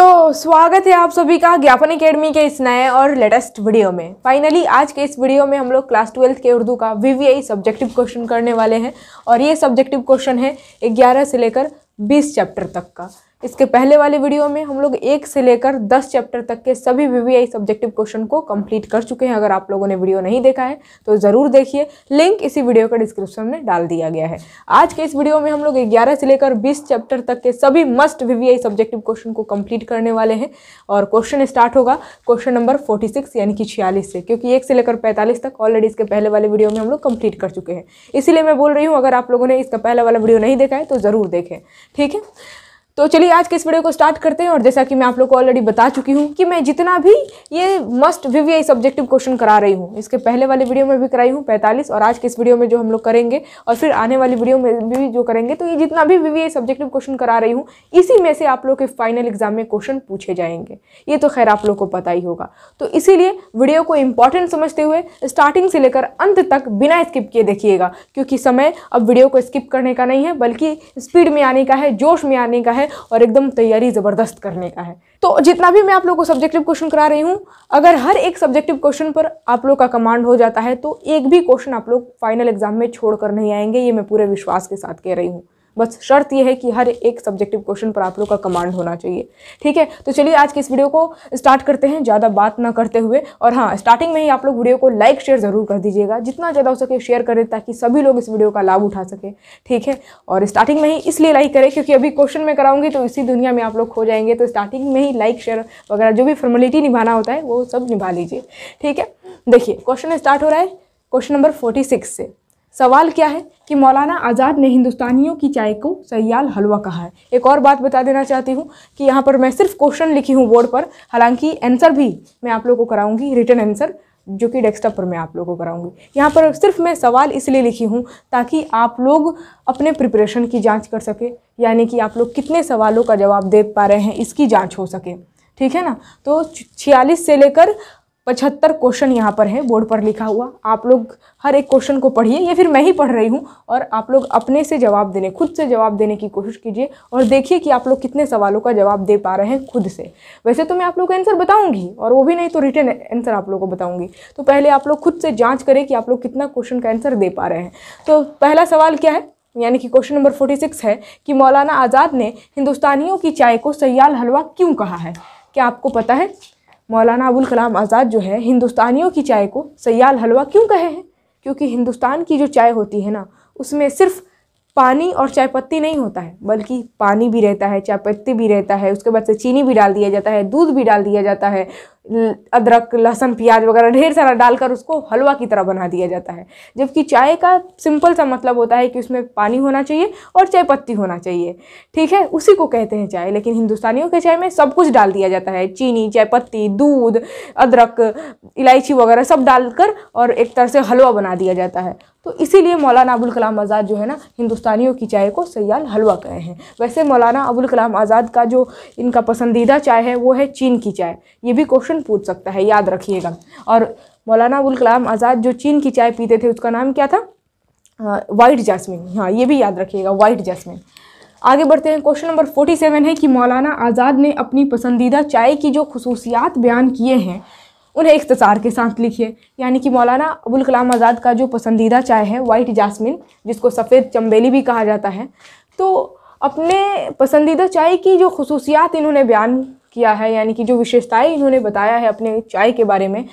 तो स्वागत है आप सभी का ज्ञापन अकेडमी के इस नए और लेटेस्ट वीडियो में फाइनली आज के इस वीडियो में हम लोग क्लास ट्वेल्थ के उर्दू का वीवीआई सब्जेक्टिव क्वेश्चन करने वाले हैं और ये सब्जेक्टिव क्वेश्चन है ग्यारह से लेकर बीस चैप्टर तक का इसके पहले वाले वीडियो में हम लोग एक से लेकर दस चैप्टर तक के सभी वीवीआई सब्जेक्टिव क्वेश्चन को कंप्लीट कर चुके हैं अगर आप लोगों ने वीडियो नहीं देखा है तो ज़रूर देखिए लिंक इसी वीडियो का डिस्क्रिप्शन में डाल दिया गया है आज के इस वीडियो में हम लोग ग्यारह से लेकर बीस चैप्टर तक के सभी मस्ट वी सब्जेक्टिव क्वेश्चन को कम्प्लीट करने वाले हैं और क्वेश्चन स्टार्ट होगा क्वेश्चन नंबर फोर्टी यानी कि छियालीस से क्योंकि एक से लेकर पैंतालीस तक ऑलरेडी इसके पहले वाले वीडियो में हम लोग कंप्लीट कर चुके हैं इसीलिए मैं बोल रही हूँ अगर आप लोगों ने इसका पहला वाला वीडियो नहीं देखा है तो ज़रूर देखें ठीक है तो चलिए आज के इस वीडियो को स्टार्ट करते हैं और जैसा कि मैं आप लोग को ऑलरेडी बता चुकी हूँ कि मैं जितना भी ये मस्ट वीवीआई सब्जेक्टिव क्वेश्चन करा रही हूँ इसके पहले वाले वीडियो में भी कराई हूँ पैंतालीस और आज के इस वीडियो में जो हम लोग करेंगे और फिर आने वाली वीडियो में भी जो करेंगे तो ये जितना भी वीवीआई सब्जेक्टिव क्वेश्चन करा रही हूँ इसी में से आप लोग के फाइनल एग्जाम में क्वेश्चन पूछे जाएंगे ये तो खैर आप लोग को पता ही होगा तो इसीलिए वीडियो को इंपॉर्टेंट समझते हुए स्टार्टिंग से लेकर अंत तक बिना स्किप किए देखिएगा क्योंकि समय अब वीडियो को स्किप करने का नहीं है बल्कि स्पीड में आने का है जोश में आने का है और एकदम तैयारी ज़बरदस्त करने का है तो जितना भी मैं आप लोग को सब्जेक्टिव क्वेश्चन करा रही हूँ अगर हर एक सब्जेक्टिव क्वेश्चन पर आप लोग का कमांड हो जाता है तो एक भी क्वेश्चन आप लोग फाइनल एग्जाम में छोड़ नहीं आएंगे ये मैं पूरे विश्वास के साथ कह रही हूँ बस शर्त यह है कि हर एक सब्जेक्टिव क्वेश्चन पर आप लोग का कमांड होना चाहिए ठीक है तो चलिए आज की इस वीडियो को स्टार्ट करते हैं ज़्यादा बात ना करते हुए और हाँ स्टार्टिंग में ही आप लोग वीडियो को लाइक शेयर ज़रूर कर दीजिएगा जितना ज़्यादा हो सके शेयर करें ताकि सभी लोग इस वीडियो का लाभ उठा सकें ठीक है और स्टार्टिंग में ही इसलिए लाइक करें क्योंकि अभी क्वेश्चन में कराऊंगी तो इसी दुनिया में आप लोग खो जाएंगे तो स्टार्टिंग में ही लाइक शेयर वगैरह जो भी फॉर्मेलिटी निभाना होता है वो सब निभा लीजिए ठीक है देखिए क्वेश्चन स्टार्ट हो रहा है क्वेश्चन नंबर फोर्टी सिक्स से सवाल क्या है कि मौलाना आज़ाद ने हिंदुस्तानियों की चाय को सयाल हलवा कहा है एक और बात बता देना चाहती हूँ कि यहाँ पर मैं सिर्फ क्वेश्चन लिखी हूँ बोर्ड पर हालांकि आंसर भी मैं आप लोगों को कराऊंगी रिटर्न आंसर जो कि डेस्कटॉप पर मैं आप लोगों को कराऊंगी यहाँ पर सिर्फ मैं सवाल इसलिए लिखी हूँ ताकि आप लोग अपने प्रिपरेशन की जाँच कर सके यानी कि आप लोग कितने सवालों का जवाब दे पा रहे हैं इसकी जाँच हो सके ठीक है ना तो छियालीस से लेकर पचहत्तर क्वेश्चन यहाँ पर है बोर्ड पर लिखा हुआ आप लोग हर एक क्वेश्चन को पढ़िए या फिर मैं ही पढ़ रही हूँ और आप लोग अपने से जवाब देने खुद से जवाब देने की कोशिश कीजिए और देखिए कि आप लोग कितने सवालों का जवाब दे पा रहे हैं खुद से वैसे तो मैं आप लोग को आंसर बताऊँगी और वो भी नहीं तो रिटर्न आंसर आप लोग को बताऊँगी तो पहले आप लोग खुद से जाँच करें कि आप लोग कितना क्वेश्चन का आंसर दे पा रहे हैं तो पहला सवाल क्या है यानी कि क्वेश्चन नंबर फोर्टी सिक्स है कि मौलाना आज़ाद ने हिंदुस्तानियों की चाय को सयाल हलवा क्यों कहा है क्या आपको पता है मौलाना अबुल कलाम आज़ाद जो है हिंदुस्तानियों की चाय को सयाल हलवा क्यों कहे हैं क्योंकि हिंदुस्तान की जो चाय होती है ना उसमें सिर्फ पानी और चाय पत्ती नहीं होता है बल्कि पानी भी रहता है चाय पत्ती भी रहता है उसके बाद से चीनी भी डाल दिया जाता है दूध भी डाल दिया जाता है अदरक लहसुन प्याज वगैरह ढेर सारा डालकर उसको हलवा की तरह बना दिया जाता है जबकि चाय का सिंपल सा मतलब होता है कि उसमें पानी होना चाहिए और चाय पत्ती होना चाहिए ठीक है उसी को कहते हैं चाय लेकिन हिंदुस्तानियों के चाय में सब कुछ डाल दिया जाता है चीनी चाय पत्ती दूध अदरक इलायची वगैरह सब डालकर और एक तरह से हलवा बना दिया जाता है तो इसीलिए मौलाना अबुल कलाम आज़ाद जो है ना हिंदुस्तानियों की चाय को सयाल हलवा कहे हैं वैसे मौलाना अबुल कलाम आज़ाद का जो इनका पसंदीदा चाय है वो है चीन की चाय ये भी क्वेश्चन क्वेश्चन पूछ सकता है याद रखिएगा और मौलाना अबुल कलाम आज़ाद जो चीन की चाय पीते थे उसका नाम क्या था वाइट जैसमिन हाँ ये भी याद रखिएगा वाइट जैसमिन आगे बढ़ते हैं क्वेश्चन नंबर फोर्टी सेवन है कि मौलाना आज़ाद ने अपनी पसंदीदा चाय की जो खसूसियात बयान किए हैं उन्हें इख्तसार के साथ लिखिए यानी कि मौलाना अबुल कलाम आज़ाद का जो पसंदीदा चाय है वाइट जासमिन जिसको सफ़ेद चम्बेली भी कहा जाता है तो अपने पसंदीदा चाय की जो खसूसियात इन्होंने बयान किया है यानी कि जो विशेषताएं इन्होंने बताया है अपने चाय के बारे में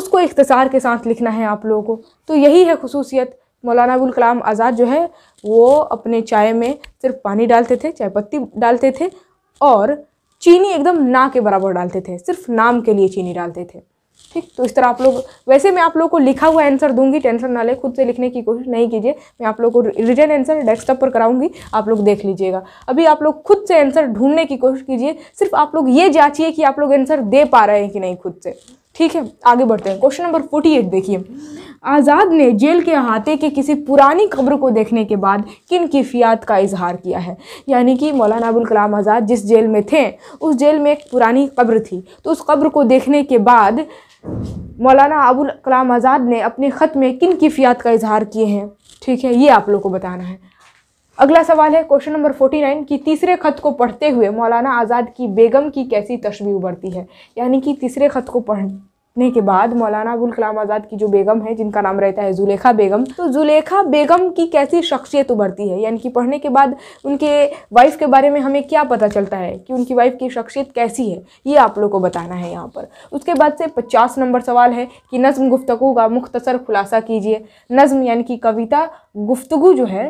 उसको इख्तसार के साथ लिखना है आप लोगों को तो यही है खसूसियत मौलाना अबुल कलाम आज़ाद जो है वो अपने चाय में सिर्फ पानी डालते थे चाय पत्ती डालते थे और चीनी एकदम ना के बराबर डालते थे सिर्फ नाम के लिए चीनी डालते थे ठीक तो इस तरह आप लोग वैसे मैं आप लोग को लिखा हुआ आंसर दूंगी टेंशन ना ले खुद से लिखने की कोशिश नहीं कीजिए मैं आप लोग को रिटर्न आंसर डेस्कटॉप पर कराऊंगी आप लोग देख लीजिएगा अभी आप लोग खुद से आंसर ढूंढने की कोशिश कीजिए सिर्फ आप लोग ये जांचिए कि आप लोग आंसर दे पा रहे हैं कि नहीं खुद से ठीक है आगे बढ़ते हैं क्वेश्चन नंबर फोर्टी एट देखिए आज़ाद ने जेल के अहाते के किसी पुरानी खबर को देखने के बाद किन किफ़ियात का इजहार किया है यानी कि मौलाना अबुल कलाम आज़ाद जिस जेल में थे उस जेल में एक पुरानी कब्र थी तो उस कब्र को देखने के बाद मौलाना अबुल कलाम आज़ाद ने अपने ख़त में किन किफ़ियात का इजहार किए हैं ठीक है ये आप लोगों को बताना है अगला सवाल है क्वेश्चन नंबर फोर्टी नाइन कि तीसरे खत को पढ़ते हुए मौलाना आज़ाद की बेगम की कैसी तशबी उबरती है यानी कि तीसरे खत को पढ़ ने के बाद मौलाना अबुल कलाम आज़ाद की जो बेगम है जिनका नाम रहता है जुलेखा बेगम तो जुलेखा बेगम की कैसी शख्सियत उभरती है यानी कि पढ़ने के बाद उनके वाइफ के बारे में हमें क्या पता चलता है कि उनकी वाइफ की शख्सियत कैसी है ये आप लोग को बताना है यहाँ पर उसके बाद से पचास नंबर सवाल है कि नज़म गुफ्तु का मुख्तसर खुलासा कीजिए नज़म यानी कि कविता गुफ्तु जो है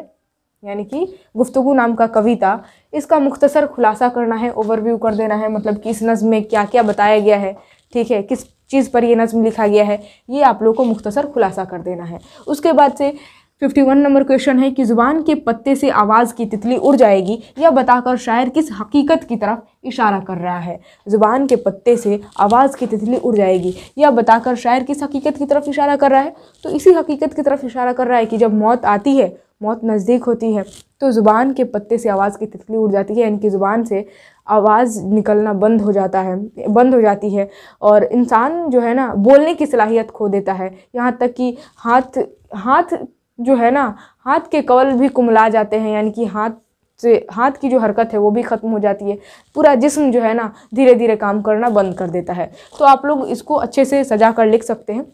यानी कि गुफ्तु नाम का कविता इसका मुख्तसर खुलासा करना है ओवरव्यू कर देना है मतलब कि इस नज़म में क्या क्या बताया गया है ठीक है किस चीज़ पर यह नज़म लिखा गया है ये आप लोग को मुख्तसर खुलासा कर देना है उसके बाद से फिफ्टी वन नंबर क्वेश्चन है कि ज़ुबान के पत्ते से आवाज़ की तितली उड़ जाएगी यह बताकर शायर किस हकीकत की तरफ इशारा कर रहा है ज़ुबान के पत्ते से आवाज़ की तितली उड़ जाएगी यह बताकर शायर किस हकीकत की तरफ इशारा कर रहा है तो इसी हकीकत की तरफ इशारा कर रहा है कि जब मौत आती है मौत नज़दीक होती है तो ज़ुबान के पत्ते से आवाज़ की तितली उड़ जाती है इनकी ज़ुबान से आवाज़ निकलना बंद हो जाता है बंद हो जाती है और इंसान जो है ना बोलने की सलाहियत खो देता है यहाँ तक कि हाथ हाथ जो है ना हाथ के कवल भी कुमला जाते हैं यानी कि हाथ से हाथ की जो हरकत है वो भी ख़त्म हो जाती है पूरा जिस्म जो है ना धीरे धीरे काम करना बंद कर देता है तो आप लोग इसको अच्छे से सजा कर लिख सकते हैं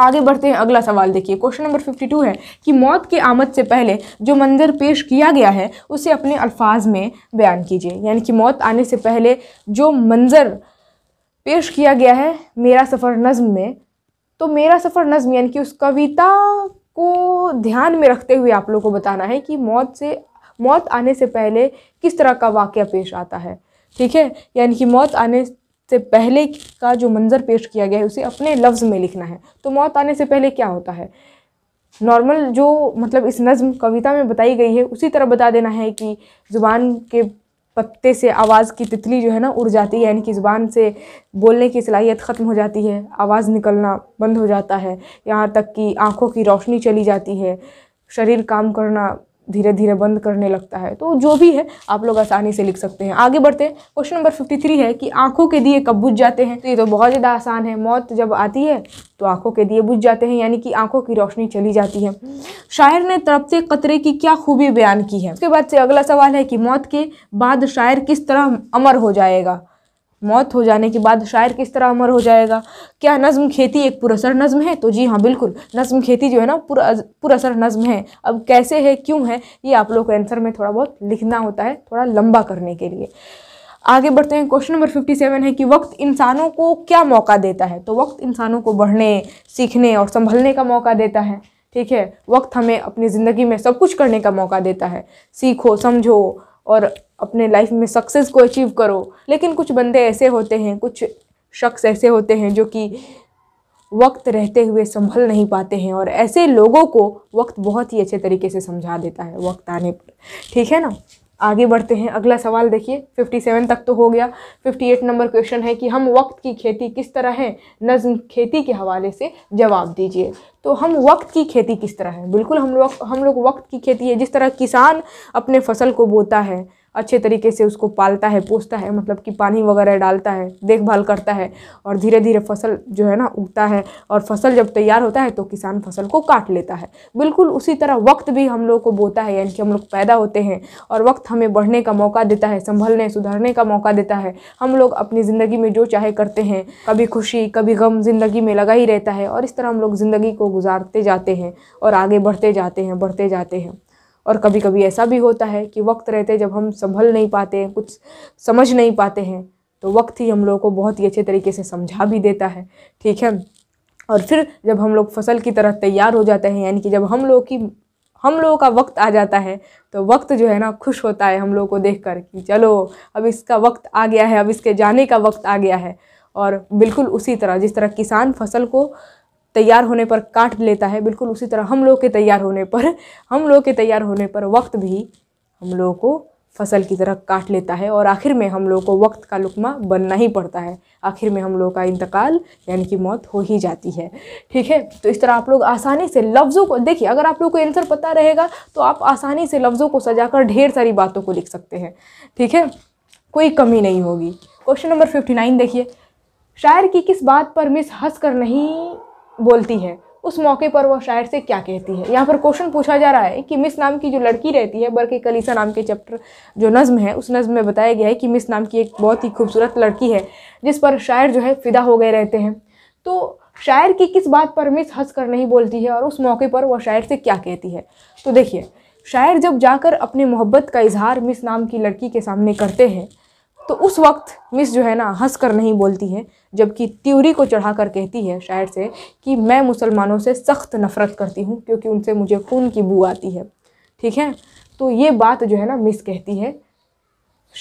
आगे बढ़ते हैं अगला सवाल देखिए क्वेश्चन नंबर फिफ्टी टू है कि मौत के आमद से पहले जो मंजर पेश किया गया है उसे अपने अल्फाज में बयान कीजिए यानी कि मौत आने से पहले जो मंजर पेश किया गया है मेरा सफ़र नज़म में तो मेरा सफ़र नज़म यानी कि उस कविता को ध्यान में रखते हुए आप लोगों को बताना है कि मौत से मौत आने से पहले किस तरह का वाक़ पेश आता है ठीक है यानी कि मौत आने से पहले का जो मंज़र पेश किया गया है उसे अपने लफ्ज़ में लिखना है तो मौत आने से पहले क्या होता है नॉर्मल जो मतलब इस नज़म कविता में बताई गई है उसी तरह बता देना है कि ज़ुबान के पत्ते से आवाज़ की तितली जो है ना उड़ जाती है यानी कि ज़ुबान से बोलने की सलाहियत ख़त्म हो जाती है आवाज़ निकलना बंद हो जाता है यहाँ तक कि आँखों की रोशनी चली जाती है शरीर काम करना धीरे धीरे बंद करने लगता है तो जो भी है आप लोग आसानी से लिख सकते हैं आगे बढ़ते हैं क्वेश्चन नंबर फिफ्टी थ्री है कि आंखों के दिए कब बुझ जाते हैं तो ये तो बहुत ज़्यादा आसान है मौत जब आती है तो आंखों के दिए बुझ जाते हैं यानी कि आंखों की रोशनी चली जाती है शायर ने तड़पते कतरे की क्या खूबी बयान की है उसके बाद से अगला सवाल है कि मौत के बाद शायर किस तरह अमर हो जाएगा मौत हो जाने के बाद शायर किस तरह अमर हो जाएगा क्या नज़म खेती एक पुरसर नज़म है तो जी हाँ बिल्कुल नज़म खेती जो है ना पुर पुरसर नज़म है अब कैसे है क्यों है ये आप लोग को आंसर में थोड़ा बहुत लिखना होता है थोड़ा लंबा करने के लिए आगे बढ़ते हैं क्वेश्चन नंबर फिफ्टी सेवन है कि वक्त इंसानों को क्या मौका देता है तो वक्त इंसानों को बढ़ने सीखने और संभलने का मौका देता है ठीक है वक्त हमें अपनी ज़िंदगी में सब कुछ करने का मौका देता है सीखो समझो और अपने लाइफ में सक्सेस को अचीव करो लेकिन कुछ बंदे ऐसे होते हैं कुछ शख्स ऐसे होते हैं जो कि वक्त रहते हुए संभल नहीं पाते हैं और ऐसे लोगों को वक्त बहुत ही अच्छे तरीके से समझा देता है वक्त आने पर ठीक है ना आगे बढ़ते हैं अगला सवाल देखिए 57 तक तो हो गया 58 नंबर क्वेश्चन है कि हम वक्त की खेती किस तरह है नज्म खेती के हवाले से जवाब दीजिए तो हम वक्त की खेती किस तरह है बिल्कुल हम लोग हम लोग वक्त की खेती है जिस तरह किसान अपने फसल को बोता है अच्छे तरीके से उसको पालता है पोसता है मतलब कि पानी वगैरह डालता है देखभाल करता है और धीरे धीरे फसल जो है ना उगता है और फसल जब तैयार होता है तो किसान फसल को काट लेता है बिल्कुल उसी तरह वक्त भी हम लोग को बोता है यानी कि हम लोग पैदा होते हैं और वक्त हमें बढ़ने का मौका देता है संभलने सुधारने का मौका देता है हम लोग अपनी ज़िंदगी में जो चाहे करते हैं कभी खुशी कभी गम ज़िंदगी में लगा ही रहता है और इस तरह हम लोग ज़िंदगी को गुजारते जाते हैं और आगे बढ़ते जाते हैं बढ़ते जाते हैं और कभी कभी ऐसा भी होता है कि वक्त रहते जब हम संभल नहीं पाते हैं कुछ समझ नहीं पाते हैं तो वक्त ही हम लोगों को बहुत ही अच्छे तरीके से समझा भी देता है ठीक है और फिर जब हम लोग फसल की तरह तैयार हो जाते हैं यानी कि जब हम लोग की हम लोगों का वक्त आ जाता है तो वक्त जो है ना खुश होता है हम लोगों को देख कर कि चलो अब इसका वक्त आ गया है अब इसके जाने का वक्त आ गया है और बिल्कुल उसी तरह जिस तरह किसान फसल को तैयार होने पर काट लेता है बिल्कुल उसी तरह हम लोग के तैयार होने पर हम लोग के तैयार होने पर वक्त भी हम लोगों को फसल की तरह काट लेता है और आखिर में हम लोगों को वक्त का लुकमा बनना ही पड़ता है आखिर में हम लोगों का इंतकाल यानी कि मौत हो ही जाती है ठीक है तो इस तरह आप लोग आसानी से लफ्ज़ों को देखिए अगर आप लोग को आंसर पता रहेगा तो आप आसानी से लफ्ज़ों को सजाकर ढेर सारी बातों को लिख सकते हैं ठीक है कोई कमी नहीं होगी क्वेश्चन नंबर फिफ्टी नाइन देखिए शायर की किस बात पर मिस हंस कर नहीं बोलती है उस मौके पर वह शायर से क्या कहती है यहाँ पर क्वेश्चन पूछा जा रहा है कि मिस नाम की जो लड़की रहती है बल्कि कलीसा नाम के चैप्टर जो नज़म है उस नज़म में बताया गया है कि मिस नाम की एक बहुत ही खूबसूरत लड़की है जिस पर शायर जो है फिदा हो गए रहते हैं तो शायर की किस बात पर मिस हंस कर नहीं बोलती है और उस मौके पर वह शायर से क्या कहती है तो देखिए शायर जब जाकर अपने मोहब्बत का इजहार मिस नाम की लड़की के सामने करते हैं तो उस वक्त मिस जो है ना हंस कर नहीं बोलती है जबकि त्यूरी को चढ़ा कर कहती है शायर से कि मैं मुसलमानों से सख्त नफ़रत करती हूँ क्योंकि उनसे मुझे खून की बू आती है ठीक है तो ये बात जो है ना मिस कहती है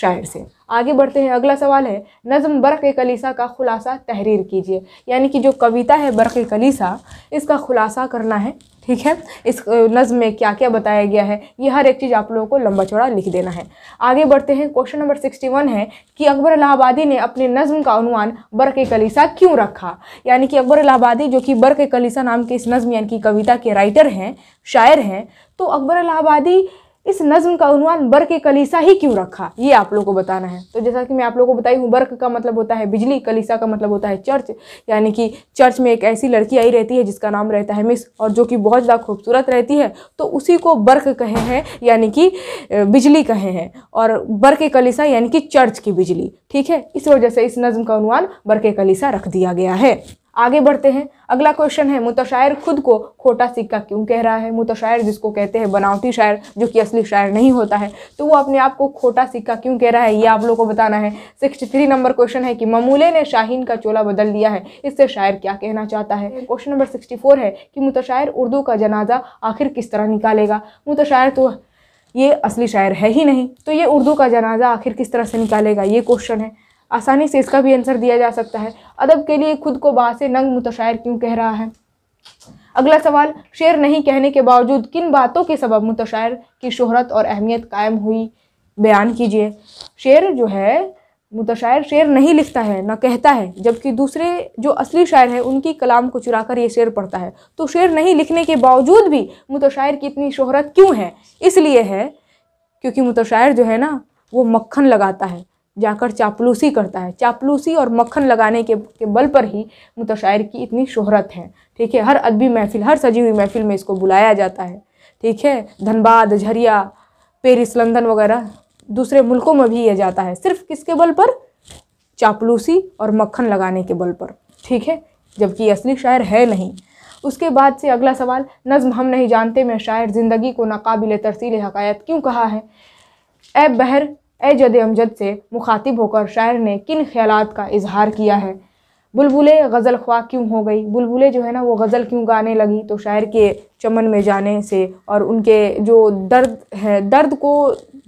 शायर से आगे बढ़ते हैं अगला सवाल है नज़म बरक़ कलीसा का खुलासा तहरीर कीजिए यानी कि जो कविता है बरक़ कलीसा इसका खुलासा करना है ठीक है इस नज़म में क्या क्या बताया गया है ये हर एक चीज़ आप लोगों को लंबा चौड़ा लिख देना है आगे बढ़ते हैं क्वेश्चन नंबर सिक्सटी वन है कि अकबर इलाहाबादी ने अपने नज़म का अनुमान बर्क कलीसा क्यों रखा यानी कि अकबर इलाहाबादी जो कि बर्क कलीसा नाम के इस नज़म यानी कि कविता के राइटर हैं शायर हैं तो अकबर इलाहाबादी इस नज्म का उन्वान बर्क कलीसा ही क्यों रखा ये आप लोगों को बताना है तो जैसा कि मैं आप लोगों को बताई हूँ बर्क का मतलब होता है बिजली कलीसा का मतलब होता है चर्च यानी कि चर्च में एक ऐसी लड़की आई रहती है जिसका नाम रहता है मिस और जो कि बहुत ज़्यादा खूबसूरत रहती है तो उसी को बर्क कहे हैं यानी कि बिजली कहे हैं और बर्क कलीसा यानी कि चर्च की बिजली ठीक है इस वजह से इस नज़म का उनवान बर्क कलीसा रख दिया गया है आगे बढ़ते हैं अगला क्वेश्चन है मुतशायर खुद को खोटा सिक्का क्यों कह रहा है मुतशायर जिसको कहते हैं बनावटी शायर जो कि असली शायर नहीं होता है तो वो अपने आप को खोटा सिक्का क्यों कह रहा है ये आप लोगों को बताना है सिक्सटी थ्री नंबर क्वेश्चन है कि ममूले ने शाहीन का चोला बदल दिया है इससे शायर क्या कहना चाहता है क्वेश्चन नंबर सिक्सटी फोर है कि मुतशायर उर्दू का जनाजा आखिर किस तरह निकालेगा मुतशायर तो ये असली शायर है ही नहीं तो ये उर्दू का जनाजा आखिर किस तरह से निकालेगा ये क्वेश्चन है आसानी से इसका भी आंसर दिया जा सकता है अदब के लिए खुद को बाँ से नंग मुतशायर क्यों कह रहा है अगला सवाल शेर नहीं कहने के बावजूद किन बातों के सबब मुतशायर की शोहरत और अहमियत कायम हुई बयान कीजिए शेर जो है मुतशायर शेर नहीं लिखता है ना कहता है जबकि दूसरे जो असली शायर हैं उनकी कलाम को चुरा कर ये शेर पढ़ता है तो शेर नहीं लिखने के बावजूद भी मुतशायर की इतनी शोहरत क्यों है इसलिए है क्योंकि मुतशायर जो है ना वो मक्खन लगाता है जाकर चापलूसी करता है चापलूसी और मक्खन लगाने के, के बल पर ही मुतशायर की इतनी शोहरत है ठीक है हर अदबी महफिल हर सजी हुई महफिल में इसको बुलाया जाता है ठीक है धनबाद झरिया पेरिस लंदन वगैरह दूसरे मुल्कों में भी यह जाता है सिर्फ किसके बल पर चापलूसी और मक्खन लगाने के बल पर ठीक है जबकि असली शायर है नहीं उसके बाद से अगला सवाल नज़म हम नहीं जानते मैं शायर ज़िंदगी को नाकाबिल तरसील हकायत क्यों कहा है ए बहर ए जद अमजद से मुखातिब होकर शायर ने किन ख्याल का इजहार किया है बुलबुलें गज़ल ख्वा क्यों हो गई बुलबुलें जो है ना वो गज़ल क्यों गाने लगी तो शायर के चमन में जाने से और उनके जो दर्द है दर्द को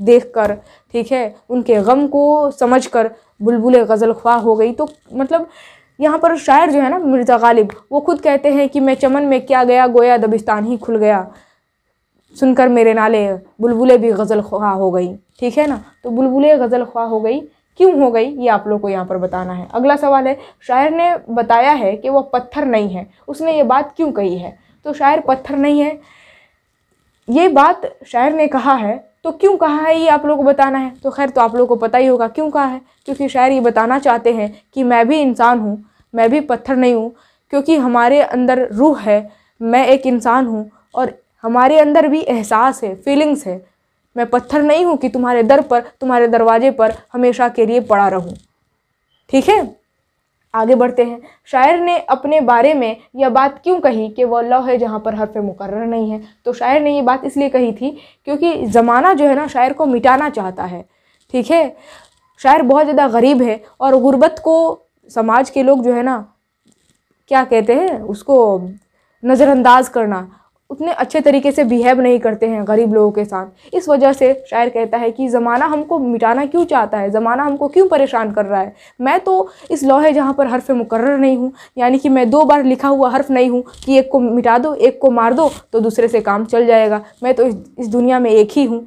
देखकर ठीक है उनके गम को समझकर बुलबुलें गज़ल ख्वा हो गई तो मतलब यहाँ पर शायर जो है ना मिर्ज़ा गालिब वो खुद कहते हैं कि मैं चमन में क्या गया गोया दबिस्तान ही खुल गया सुनकर मेरे नाले बुलबुलें भी गज़ल ख्वा हो गई ठीक है ना तो बुलबुलें गज़ल ख्वा हो गई क्यों हो गई ये आप लोग को यहाँ पर बताना है अगला सवाल है शायर ने बताया है कि वह पत्थर नहीं है उसने ये बात क्यों कही है तो शायर पत्थर नहीं है ये बात शायर ने कहा है तो क्यों कहा है ये आप लोग को बताना है तो खैर तो आप लोग को पता ही होगा क्यों कहा है क्योंकि शायर ये बताना चाहते हैं कि मैं भी इंसान हूँ मैं भी पत्थर नहीं हूँ क्योंकि हमारे अंदर रूह है मैं एक इंसान हूँ और हमारे अंदर भी एहसास है फीलिंग्स है मैं पत्थर नहीं हूँ कि तुम्हारे दर पर तुम्हारे दरवाजे पर हमेशा के लिए पड़ा रहूँ ठीक है आगे बढ़ते हैं शायर ने अपने बारे में यह बात क्यों कही कि वह लव है जहाँ पर हरफ मुकर्र नहीं है तो शायर ने ये बात इसलिए कही थी क्योंकि ज़माना जो है ना शायर को मिटाना चाहता है ठीक है शायर बहुत ज़्यादा गरीब है और गुर्बत को समाज के लोग जो है ना क्या कहते हैं उसको नज़रअंदाज करना उतने अच्छे तरीके से बिहेव नहीं करते हैं गरीब लोगों के साथ इस वजह से शायर कहता है कि ज़माना हमको मिटाना क्यों चाहता है ज़माना हमको क्यों परेशान कर रहा है मैं तो इस लौहे जहाँ पर हर्फ मुकर नहीं हूँ यानी कि मैं दो बार लिखा हुआ हर्फ नहीं हूँ कि एक को मिटा दो एक को मार दो तो दूसरे से काम चल जाएगा मैं तो इस, इस दुनिया में एक ही हूँ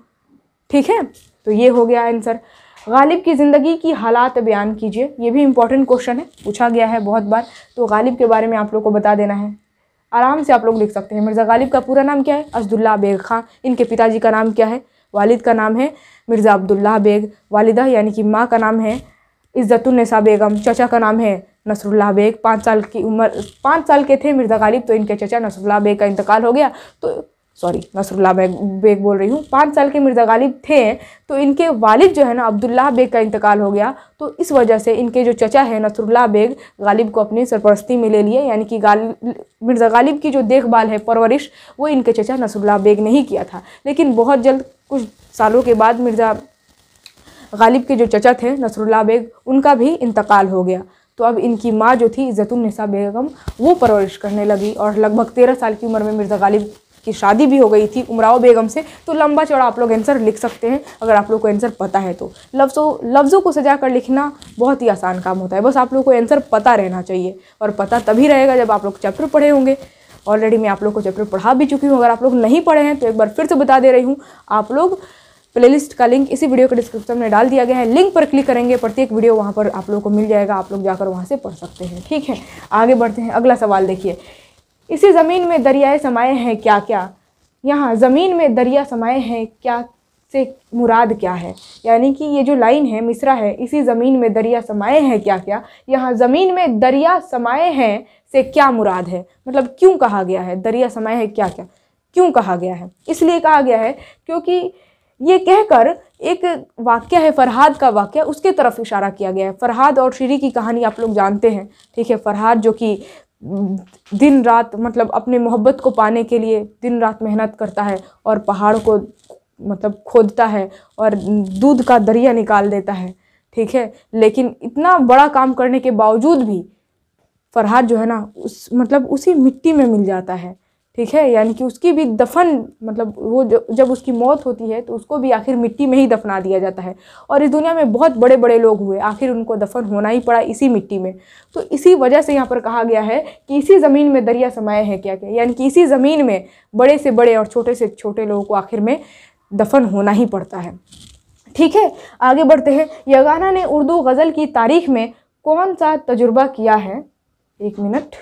ठीक है तो ये हो गया आंसर गालिब की ज़िंदगी की हालात बयान कीजिए ये भी इम्पॉर्टेंट क्वेश्चन है पूछा गया है बहुत बार तो गालिब के बारे में आप लोग को बता देना है आराम से आप लोग लिख सकते हैं मिर्ज़ा गालिब का पूरा नाम क्या है असदुल्ला बेग खां इनके पिताजी का नाम क्या है वालिद का नाम है मिर्ज़ा अब्दुल्ला बेग वालिदा यानी कि माँ का नाम है इज़्ज़तुलनसा बेगम चचा का नाम है नसरुल्ला बेग पाँच साल की उम्र पाँच साल के थे मिर्ज़ा गालिब तो इनके चचा नसरुल्ला बेग का इंतकाल हो गया तो सॉरी नसरुल्ला बेग बेग बोल रही हूँ पाँच साल के मिर्ज़ा गालिब थे तो इनके वालिद जो है ना अब्दुल्ला बेग का इंतकाल हो गया तो इस वजह से इनके जो चचा है नसरुल्ला बेग गालिब को अपनी सरपरस्ती में ले लिए यानी कि गाल मिर्ज़ा गालिब की जो देखभाल है परवरिश वो इनके चचा नसरुल्ला बेग ने ही किया था लेकिन बहुत जल्द कुछ सालों के बाद मिर्ज़ा गालिब के जो चचा थे नसरुल्ला बेग उनका भी इंतकाल हो गया तो अब इनकी माँ जो थी इज़तुलनसा बेगम वो परवरिश करने लगी और लगभग तेरह साल की उम्र में मिर्ज़ा गालिब की शादी भी हो गई थी उमराव बेगम से तो लंबा चौड़ा आप लोग आंसर लिख सकते हैं अगर आप लोग को आंसर पता है तो लफ्ज़ों लफ्ज़ों को सजा कर लिखना बहुत ही आसान काम होता है बस आप लोग को आंसर पता रहना चाहिए और पता तभी रहेगा जब आप लोग चैप्टर पढ़े होंगे ऑलरेडी मैं आप लोग को चैप्टर पढ़ा भी चुकी हूँ अगर आप लोग नहीं पढ़े हैं तो एक बार फिर से बता दे रही हूँ आप लोग प्लेलिस्ट का लिंक इसी वीडियो के डिस्क्रिप्शन में डाल दिया गया है लिंक पर क्लिक करेंगे प्रत्येक वीडियो वहाँ पर आप लोगों को मिल जाएगा आप लोग जाकर वहाँ से पढ़ सकते हैं ठीक है आगे बढ़ते हैं अगला सवाल देखिए इसी ज़मीन में दरियाए समाए हैं क्या क्या यहाँ ज़मीन में दरिया समाए हैं क्या से मुराद क्या है यानी कि ये जो लाइन है मिसरा है इसी ज़मीन में दरिया समाए हैं क्या क्या यहाँ ज़मीन में दरिया समाए हैं से क्या मुराद है मतलब क्यों कहा गया है दरिया समाए है क्या क्या क्यों कहा गया है इसलिए कहा गया है क्योंकि ये कहकर एक वाक्य है फरहाद का वाक्य उसके तरफ इशारा किया गया है फरहाद और श्री की कहानी आप लोग जानते हैं ठीक है फरहाद जो कि दिन रात मतलब अपने मोहब्बत को पाने के लिए दिन रात मेहनत करता है और पहाड़ को मतलब खोदता है और दूध का दरिया निकाल देता है ठीक है लेकिन इतना बड़ा काम करने के बावजूद भी फरहाद जो है ना उस मतलब उसी मिट्टी में मिल जाता है ठीक है यानी कि उसकी भी दफन मतलब वो जब उसकी मौत होती है तो उसको भी आखिर मिट्टी में ही दफना दिया जाता है और इस दुनिया में बहुत बड़े बड़े लोग हुए आखिर उनको दफन होना ही पड़ा इसी मिट्टी में तो इसी वजह से यहाँ पर कहा गया है कि इसी ज़मीन में दरिया समाये है क्या क्या यानी कि इसी ज़मीन में बड़े से बड़े और छोटे से छोटे लोगों को आखिर में दफन होना ही पड़ता है ठीक है आगे बढ़ते हैं यगाना ने उर्दू गज़ल की तारीख में कौन सा तजुर्बा किया है एक मिनट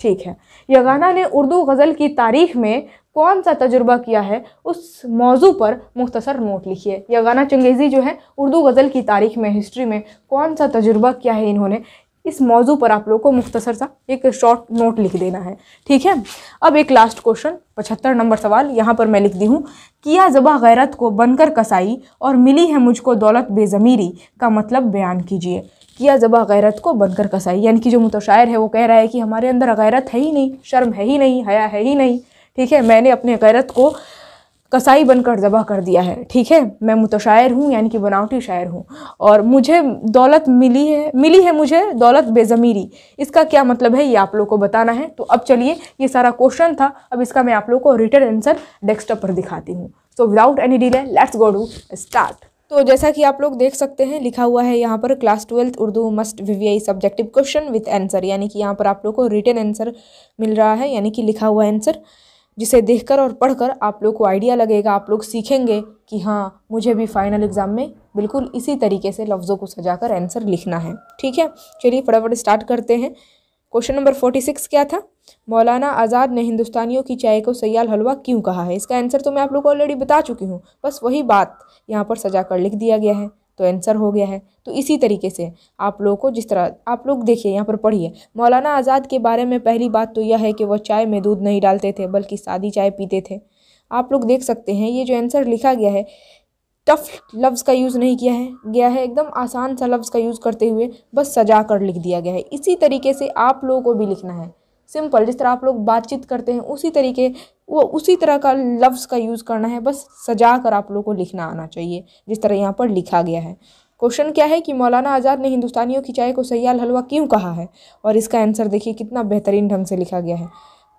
ठीक है यगाना ने उर्दू गज़ल की तारीख में कौन सा तजुर्बा किया है उस मौजू पर मुख्तसर नोट लिखिए यगाना चंगेज़ी जो है उर्दू गज़ल की तारीख में हिस्ट्री में कौन सा तजुर्बा किया है इन्होंने इस मौजू पर आप लोग को मुख्तसर सा एक शॉर्ट नोट लिख देना है ठीक है अब एक लास्ट क्वेश्चन पचहत्तर नंबर सवाल यहाँ पर मैं लिख दी हूँ किया जबा गैरत को बनकर कसाई और मिली है मुझको दौलत बेज़मीरी का मतलब बयान कीजिए किया जबा गैरत को बनकर कसाई यानी कि जो मुतशायर है वो कह रहा है कि हमारे अंदर गैरत है ही नहीं शर्म है ही नहीं हया है ही नहीं ठीक है मैंने अपने गैरत को कसाई बनकर जबा कर दिया है ठीक है मैं मुतशायर हूँ यानी कि बनावटी शायर हूँ और मुझे दौलत मिली है मिली है मुझे दौलत बेज़मीरी इसका क्या मतलब है ये आप लोग को बताना है तो अब चलिए ये सारा क्वेश्चन था अब इसका मैं आप लोग को रिटर्न आंसर डेस्कटॉप पर दिखाती हूँ so without any delay let's go to start तो जैसा कि आप लोग देख सकते हैं लिखा हुआ है यहाँ पर class twelfth Urdu must VVI subjective question with answer यानी कि यहाँ पर आप लोग को रिटर्न आंसर मिल रहा है यानी कि लिखा हुआ आंसर जिसे देखकर और पढ़कर आप लोग को आइडिया लगेगा आप लोग सीखेंगे कि हाँ मुझे भी फाइनल एग्ज़ाम में बिल्कुल इसी तरीके से लफ्ज़ों को सजा आंसर लिखना है ठीक है चलिए फटाफट स्टार्ट करते हैं क्वेश्चन नंबर फोर्टी सिक्स क्या था मौलाना आज़ाद ने हिंदुस्तानियों की चाय को सयाल हलवा क्यों कहा है इसका आंसर तो मैं आप लोग को ऑलरेडी बता चुकी हूँ बस वही बात यहाँ पर सजा कर लिख दिया गया है तो आंसर हो गया है तो इसी तरीके से आप लोगों को जिस तरह आप लोग देखिए यहाँ पर पढ़िए मौलाना आज़ाद के बारे में पहली बात तो यह है कि वह चाय में दूध नहीं डालते थे बल्कि सादी चाय पीते थे आप लोग देख सकते हैं ये जो आंसर लिखा गया है टफ लफ्ज़ का यूज़ नहीं किया है गया है एकदम आसान सा लफ्ज़ का यूज़ करते हुए बस सजा कर लिख दिया गया है इसी तरीके से आप लोगों को भी लिखना है सिंपल जिस तरह आप लोग बातचीत करते हैं उसी तरीके वो उसी तरह का लफ्ज़ का यूज़ करना है बस सजा कर आप लोगों को लिखना आना चाहिए जिस तरह यहाँ पर लिखा गया है क्वेश्चन क्या है कि मौलाना आज़ाद ने हिंदुस्तानियों की चाय को सयाल हलवा क्यों कहा है और इसका आंसर देखिए कितना बेहतरीन ढंग से लिखा गया है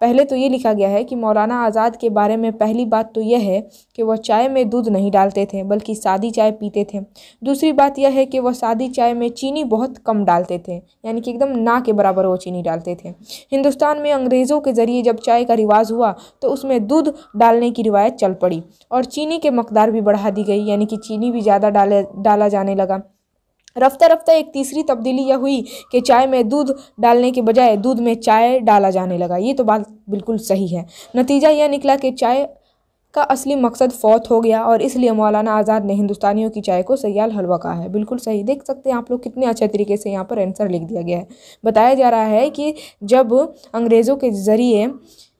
पहले तो ये लिखा गया है कि मौलाना आज़ाद के बारे में पहली बात तो यह है कि वह चाय में दूध नहीं डालते थे बल्कि सादी चाय पीते थे दूसरी बात यह है कि वह सादी चाय में चीनी बहुत कम डालते थे यानी कि एकदम ना के बराबर वो चीनी डालते थे हिंदुस्तान में अंग्रेज़ों के ज़रिए जब चाय का रिवाज हुआ तो उसमें दूध डालने की रिवायत चल पड़ी और चीनी के मकदार भी बढ़ा दी गई यानी कि चीनी भी ज़्यादा डाले डाला जाने लगा रफ्ता रफ्ता एक तीसरी तब्दीली यह हुई कि चाय में दूध डालने के बजाय दूध में चाय डाला जाने लगा ये तो बात बिल्कुल सही है नतीजा यह निकला कि चाय का असली मकसद फौत हो गया और इसलिए मौलाना आज़ाद ने हिंदुस्तानियों की चाय को सयाल हलवा कहा है बिल्कुल सही देख सकते हैं आप लोग कितने अच्छे तरीके से यहाँ पर आंसर लिख दिया गया है बताया जा रहा है कि जब अंग्रेज़ों के ज़रिए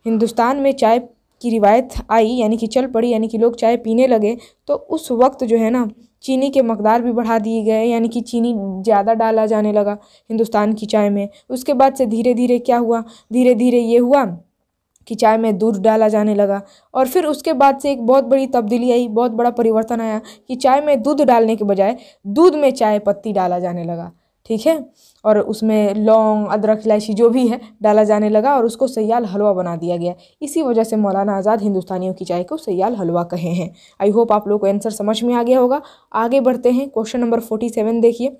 हिंदुस्तान में चाय की रिवायत आई यानी कि चल पड़ी यानी कि लोग चाय पीने लगे तो उस वक्त जो है ना चीनी के मकदार भी बढ़ा दिए गए यानी कि चीनी ज़्यादा डाला जाने लगा हिंदुस्तान की चाय में उसके बाद से धीरे धीरे क्या हुआ धीरे धीरे ये हुआ कि चाय में दूध डाला जाने लगा और फिर उसके बाद से एक बहुत बड़ी तब्दीली आई बहुत बड़ा परिवर्तन आया कि चाय में दूध डालने के बजाय दूध में चाय पत्ती डाला जाने लगा ठीक है और उसमें लौंग अदरक इलायची जो भी है डाला जाने लगा और उसको सयाल हलवा बना दिया गया इसी वजह से मौलाना आज़ाद हिंदुस्तानियों की चाय को सयाल हलवा कहे हैं आई होप आप लोग को आंसर समझ में आ गया होगा आगे बढ़ते हैं क्वेश्चन नंबर फोर्टी सेवन देखिए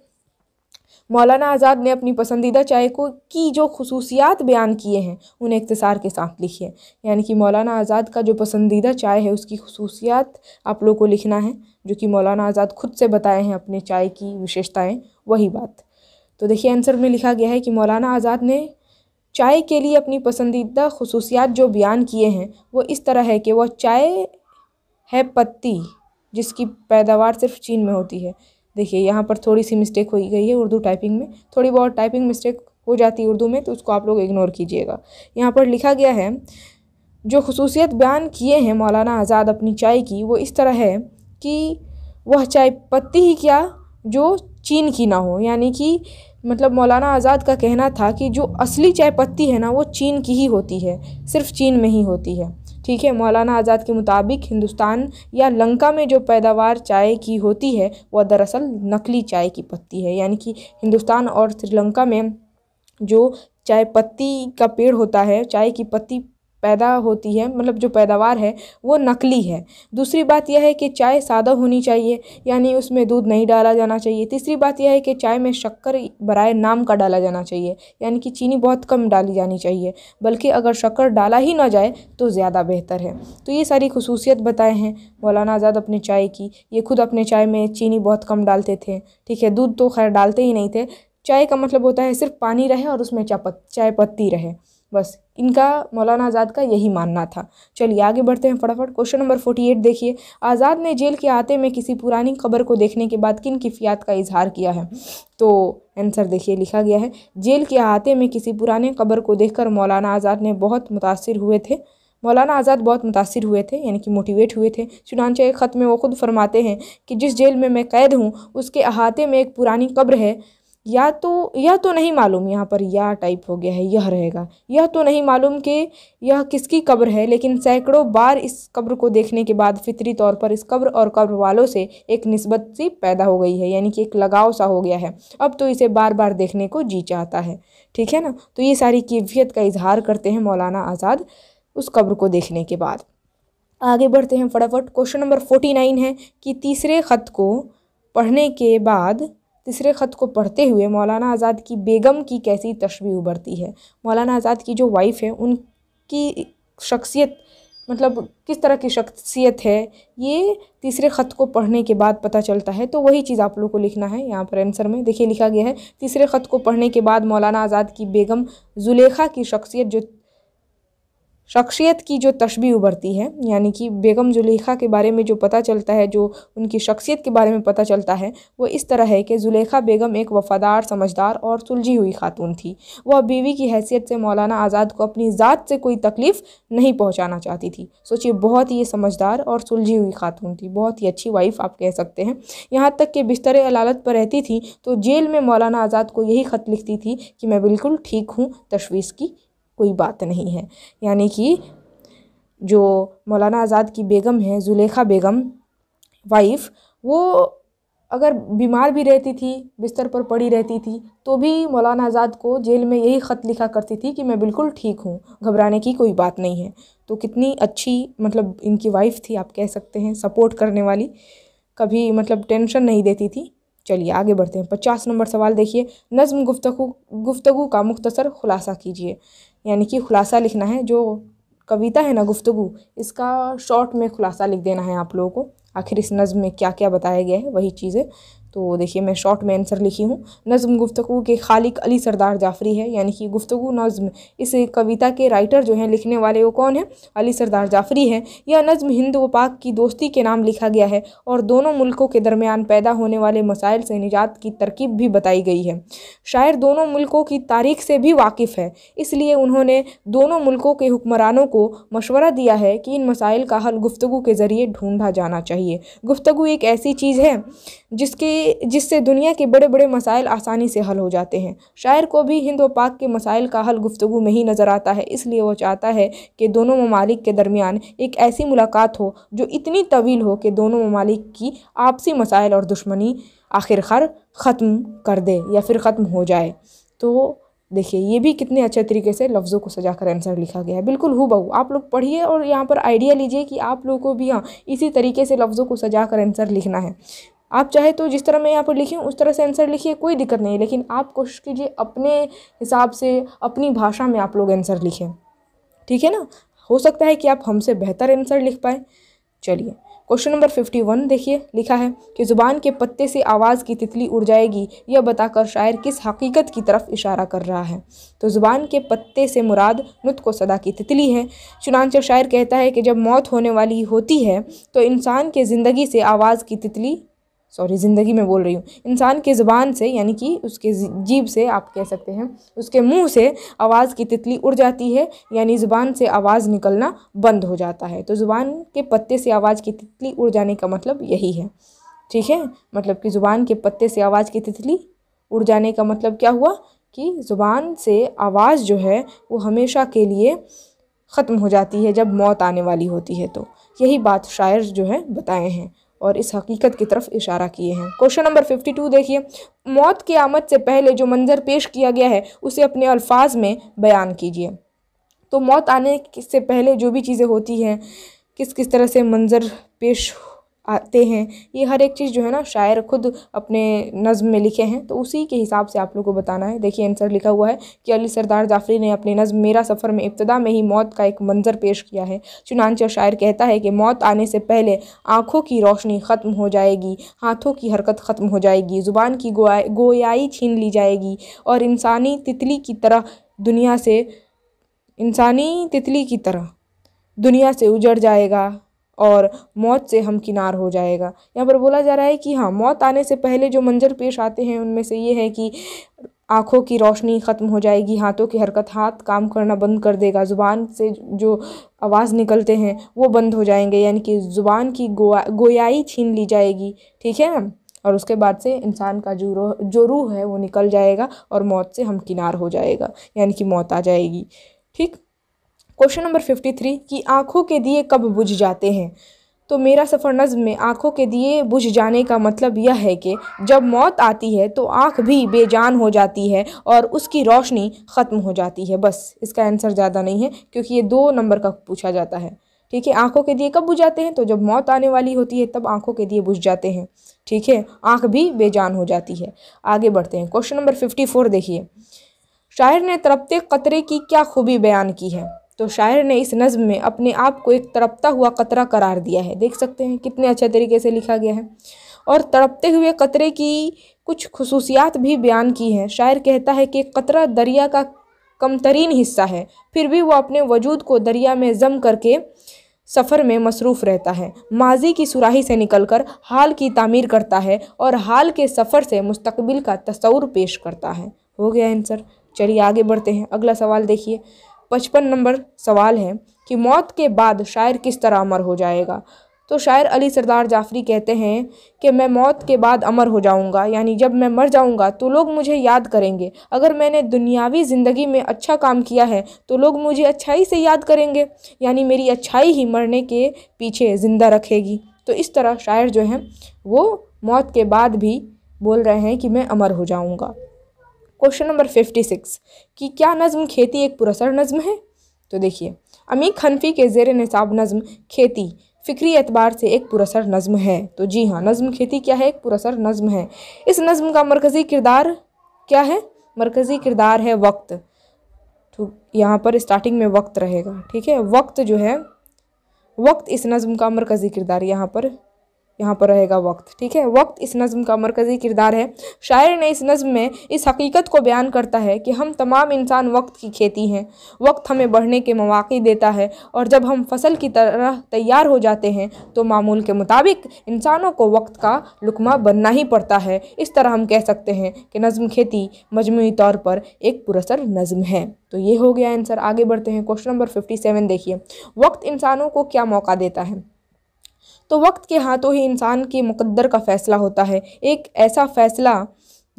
मौलाना आज़ाद ने अपनी पसंदीदा चाय को की जो खसूसियात बयान किए हैं उन्हें इकतसार के साथ लिखिए यानी कि मौलाना आज़ाद का जो पसंदीदा चाय है उसकी खसूसियात आप लोग को लिखना है जो कि मौलाना आज़ाद खुद से बताए हैं अपने चाय की विशेषताएँ वही बात तो देखिए आंसर में लिखा गया है कि मौलाना आज़ाद ने चाय के लिए अपनी पसंदीदा खसूसियात जो बयान किए हैं वो इस तरह है कि वह चाय है पत्ती जिसकी पैदावार सिर्फ चीन में होती है देखिए यहाँ पर थोड़ी सी मिस्टेक हो गई है उर्दू टाइपिंग में थोड़ी बहुत टाइपिंग मिस्टेक हो जाती है उर्दू में तो उसको आप लोग इग्नोर कीजिएगा यहाँ पर लिखा गया है जो खसूसियत बयान किए हैं मौलाना आज़ाद अपनी चाय की वो इस तरह है कि वह चाय पत्ती ही क्या जो चीन की ना हो यानी कि मतलब मौलाना आज़ाद का कहना था कि जो असली चाय पत्ती है ना वो चीन की ही होती है सिर्फ चीन में ही होती है ठीक है मौलाना आज़ाद के मुताबिक हिंदुस्तान या लंका में जो पैदावार चाय की होती है वह दरअसल नकली चाय की पत्ती है यानी कि हिंदुस्तान और श्रीलंका में जो चाय पत्ती का पेड़ होता है चाय की पत्ती पैदा होती है मतलब जो पैदावार है वो नकली है दूसरी बात यह है कि चाय सादा होनी चाहिए यानी उसमें दूध नहीं डाला जाना चाहिए तीसरी बात यह है कि चाय में शक्कर बरए नाम का डाला जाना चाहिए यानी कि चीनी बहुत कम डाली जानी चाहिए बल्कि अगर शक्कर डाला ही ना जाए तो ज़्यादा बेहतर है तो ये सारी खसूसियत बताए हैं मौलाना आज़ाद अपने चाय की ये खुद अपने चाय में चीनी बहुत कम डालते थे ठीक है दूध तो खैर डालते ही नहीं थे चाय का मतलब होता है सिर्फ पानी रहे और उसमें चाय पत्ती रहे बस इनका मौलाना आज़ाद का यही मानना था चलिए आगे बढ़ते हैं फटाफट क्वेश्चन नंबर फोर्टी एट देखिए आज़ाद ने जेल के आते में किसी पुरानी खबर को देखने के बाद किन किफ़ियात का इजहार किया है तो आंसर देखिए लिखा गया है जेल के अहाते में किसी पुराने खबर को देखकर मौलाना आज़ाद ने बहुत मुतासर हुए थे मौलाना आज़ाद बहुत मुतासर हुए थे यानी कि मोटिवेट हुए थे चुनानचे एक ख़त में वो खुद फरमाते हैं कि जिस जेल में मैं कैद हूँ उसके अहाते में एक पुरानी कब्र है या तो यह तो नहीं मालूम यहाँ पर यह टाइप हो गया है यह रहेगा यह तो नहीं मालूम कि यह किसकी कब्र है लेकिन सैकड़ों बार इस कब्र को देखने के बाद फितरी तौर पर इस कब्र और कब्र वालों से एक नस्बत सी पैदा हो गई है यानी कि एक लगाव सा हो गया है अब तो इसे बार बार देखने को जी चाहता है ठीक है ना तो ये सारी कैफियत का इजहार करते हैं मौलाना आज़ाद उस कब्र को देखने के बाद आगे बढ़ते हैं फटाफट क्वेश्चन नंबर फोर्टी नाइन है कि तीसरे ख़त को पढ़ने के बाद तीसरे ख़त को पढ़ते हुए मौलाना आज़ाद की बेगम की कैसी तशबी उभरती है मौलाना आज़ाद की जो वाइफ़ है उनकी शख्सियत मतलब किस तरह की शख्सियत है ये तीसरे ख़त को पढ़ने के बाद पता चलता है तो वही चीज़ आप लोग को लिखना है यहाँ पर आंसर में देखिए लिखा गया है तीसरे ख़त को पढ़ने के बाद मौलाना आज़ाद की बेगम जुलेखा की शख्सियत जो शख्सियत की जो तशबी उभरती है यानी कि बेगम जुलेखा के बारे में जो पता चलता है जो उनकी शख्सियत के बारे में पता चलता है वो इस तरह है कि जुलेखा बेगम एक वफ़ादार समझदार और सुलझी हुई खातून थी वह बीवी की हैसियत से मौलाना आज़ाद को अपनी ज़ात से कोई तकलीफ़ नहीं पहुँचाना चाहती थी सोचिए बहुत ही समझदार और सुलझी हुई खातून थी बहुत ही अच्छी वाइफ आप कह सकते हैं यहाँ तक कि बिस्तर अलालत पर रहती थी तो जेल में मौलाना आज़ाद को यही ख़त लिखती थी कि मैं बिल्कुल ठीक हूँ तशवीश की कोई बात नहीं है यानी कि जो मौलाना आज़ाद की बेगम है जुलेखा बेगम वाइफ वो अगर बीमार भी रहती थी बिस्तर पर पड़ी रहती थी तो भी मौलाना आज़ाद को जेल में यही ख़त लिखा करती थी कि मैं बिल्कुल ठीक हूँ घबराने की कोई बात नहीं है तो कितनी अच्छी मतलब इनकी वाइफ थी आप कह सकते हैं सपोर्ट करने वाली कभी मतलब टेंशन नहीं देती थी चलिए आगे बढ़ते हैं पचास नंबर सवाल देखिए नज़म गुफ्तु गुफ्तु का मुख्तसर खुलासा कीजिए यानी कि खुलासा लिखना है जो कविता है ना गुफ्तगु इसका शॉर्ट में खुलासा लिख देना है आप लोगों को आखिर इस नज़म में क्या क्या बताया गया है वही चीज़ें तो देखिए मैं शॉर्ट में आंसर लिखी हूँ नज़म गुफ्तु के खालिक अली सरदार जाफरी है यानी कि गुफ्तु नज़म इस कविता के राइटर जो हैं लिखने वाले वो कौन है अली सरदार जाफरी हैं यह नज़म हिंद व पाक की दोस्ती के नाम लिखा गया है और दोनों मुल्कों के दरमियान पैदा होने वाले मसाइल से निजात की तरकीब भी बताई गई है शायर दोनों मुल्कों की तारीख से भी वाकिफ़ है इसलिए उन्होंने दोनों मुल्कों के हुक्मरानों को मशवरा दिया है कि इन मसाइल का हल गुफ्तु के ज़रिए ढूंढा जाना चाहिए गुफ्तु एक ऐसी चीज़ है जिसके जिससे दुनिया के बड़े बड़े मसाइल आसानी से हल हो जाते हैं शायर को भी हिंद व पाक के मसाइल का हल गुफ्तु में ही नज़र आता है इसलिए वो चाहता है कि दोनों ममालिक के दरमियान एक ऐसी मुलाकात हो जो इतनी तवील हो कि दोनों ममालिक की आपसी मसाइल और दुश्मनी आखिरकार ख़त्म कर दे या फिर ख़त्म हो जाए तो देखिए ये भी कितने अच्छे तरीके से लफ्ज़ों को सजा कर आंसर लिखा गया है बिल्कुल हु बहू आप लोग पढ़िए और यहाँ पर आइडिया लीजिए कि आप लोगों को भी हाँ इसी तरीके से लफ्ज़ों को सजा कर आंसर लिखना है आप चाहे तो जिस तरह मैं यहाँ पर लिखी हूँ उस तरह से आंसर लिखिए कोई दिक्कत नहीं लेकिन आप कोशिश कीजिए अपने हिसाब से अपनी भाषा में आप लोग आंसर लिखें ठीक है ना हो सकता है कि आप हमसे बेहतर आंसर लिख पाए चलिए क्वेश्चन नंबर फिफ्टी वन देखिए लिखा है कि ज़ुबान के पत्ते से आवाज़ की तितली उड़ जाएगी यह बताकर शायर किस हकीकत की तरफ इशारा कर रहा है तो ज़ुबान के पत्ते से मुराद नुत सदा की तितली है चुनानचर शायर कहता है कि जब मौत होने वाली होती है तो इंसान के ज़िंदगी से आवाज़ की तितली सॉरी ज़िंदगी में बोल रही हूँ इंसान के ज़ुबान से यानी कि उसके जीव से आप कह सकते हैं उसके मुंह से आवाज़ की तितली उड़ जाती है यानी ज़ुबान से आवाज़ निकलना बंद हो जाता है तो ज़ुबान के पत्ते से आवाज़ की तितली उड़ जाने का मतलब यही है ठीक है मतलब कि ज़ुबान के पत्ते से आवाज़ की तितली उड़ जाने का मतलब क्या हुआ कि ज़ुबान से आवाज़ जो है वो हमेशा के लिए ख़त्म हो जाती है जब मौत आने वाली होती है तो यही बात शायर जो है बताए हैं और इस हकीकत की तरफ इशारा किए हैं क्वेश्चन नंबर फिफ्टी टू देखिए मौत की आमद से पहले जो मंजर पेश किया गया है उसे अपने अल्फाज में बयान कीजिए तो मौत आने से पहले जो भी चीज़ें होती हैं किस किस तरह से मंजर पेश आते हैं ये हर एक चीज़ जो है ना शायर ख़ुद अपने नज़म में लिखे हैं तो उसी के हिसाब से आप लोग को बताना है देखिए आंसर लिखा हुआ है कि अली सरदार जाफरी ने अपने नज़म मेरा सफ़र में इब्तदा में ही मौत का एक मंजर पेश किया है चुनानचा शायर कहता है कि मौत आने से पहले आँखों की रोशनी ख़त्म हो जाएगी हाथों की हरकत ख़त्म हो जाएगी ज़ुबान की गोयाई छीन ली जाएगी और इंसानी तितली की तरह दुनिया से इंसानी तितली की तरह दुनिया से उजड़ जाएगा और मौत से हमकिनार हो जाएगा यहाँ पर बोला जा रहा है कि हाँ मौत आने से पहले जो मंजर पेश आते हैं उनमें से ये है कि आँखों की रोशनी ख़त्म हो जाएगी हाथों की हरकत हाथ काम करना बंद कर देगा ज़ुबान से जो आवाज़ निकलते हैं वो बंद हो जाएंगे यानी कि ज़ुबान की गोया गोयाई छीन ली जाएगी ठीक है और उसके बाद से इंसान का जो रूह जो रूह है वो निकल जाएगा और मौत से हमकिनार हो जाएगा यानी कि मौत आ जाएगी ठीक क्वेश्चन नंबर फिफ्टी थ्री कि आँखों के दिए कब बुझ जाते हैं तो मेरा सफ़र नज़म में आँखों के दिए बुझ जाने का मतलब यह है कि जब मौत आती है तो आँख भी बेजान हो जाती है और उसकी रोशनी ख़त्म हो जाती है बस इसका आंसर ज़्यादा नहीं है क्योंकि ये दो नंबर का पूछा जाता है ठीक है आँखों के दिए कब बुझ जाते हैं तो जब मौत आने वाली होती है तब आँखों के दिए बुझ जाते हैं ठीक है आँख भी बेजान हो जाती है आगे बढ़ते हैं क्वेश्चन नंबर फिफ्टी फोर देखिए शायर ने तरपते कतरे की क्या खूबी बयान की है तो शायर ने इस नज़म में अपने आप को एक तड़पता हुआ कतरा करार दिया है देख सकते हैं कितने अच्छे तरीके से लिखा गया है और तड़पते हुए कतरे की कुछ खसूसियात भी बयान की हैं शायर कहता है कि कतरा दरिया का कमतरीन हिस्सा है फिर भी वो अपने वजूद को दरिया में जम करके सफ़र में मसरूफ़ रहता है माजी की सुराही से निकलकर हाल की तामीर करता है और हाल के सफ़र से मुस्तबिल का तस्वूर पेश करता है हो गया आंसर चलिए आगे बढ़ते हैं अगला सवाल देखिए पचपन नंबर सवाल है कि मौत के बाद शायर किस तरह अमर हो जाएगा तो शायर अली सरदार जाफरी कहते हैं कि मैं मौत के बाद अमर हो जाऊंगा यानी जब मैं मर जाऊंगा तो लोग मुझे याद करेंगे अगर मैंने दुनियावी ज़िंदगी में अच्छा काम किया है तो लोग मुझे अच्छाई से याद करेंगे यानी मेरी अच्छाई ही मरने के पीछे ज़िंदा रखेगी तो इस तरह शायर जो हैं वो मौत के बाद भी बोल रहे हैं कि मैं अमर हो जाऊँगा क्वेश्चन नंबर फिफ्टी सिक्स कि क्या नज्म खेती एक पुरसर नज़्म है तो देखिए अमी खनफी के जेर नसाब नज्म खेती फ़िक्री एतबार से एक पुरसर नज़्म है तो जी हाँ नज़म खेती क्या है एक पुरसर नज्म है इस नज़म का मरकज़ी किरदार क्या है मरकज़ी किरदार है वक्त तो यहाँ पर स्टार्टिंग में वक्त रहेगा ठीक है वक्त जो है वक्त इस नज़म का मरकज़ी किरदार यहाँ पर यहाँ पर रहेगा वक्त ठीक है वक्त इस नज़म का मरकज़ी किरदार है शायर ने इस नज़म में इस हकीकत को बयान करता है कि हम तमाम इंसान वक्त की खेती हैं वक्त हमें बढ़ने के मौाक़े देता है और जब हम फसल की तरह तैयार हो जाते हैं तो मामूल के मुताबिक इंसानों को वक्त का लुकमा बनना ही पड़ता है इस तरह हम कह सकते हैं कि नज़म खेती मजमू तौर पर एक पुरसर नज़म है तो ये हो गया आंसर आगे बढ़ते हैं क्वेश्चन नंबर फिफ्टी सेवन देखिए वक्त इंसानों को क्या मौका देता है तो वक्त के हाथों ही इंसान की मुकद्दर का फ़ैसला होता है एक ऐसा फ़ैसला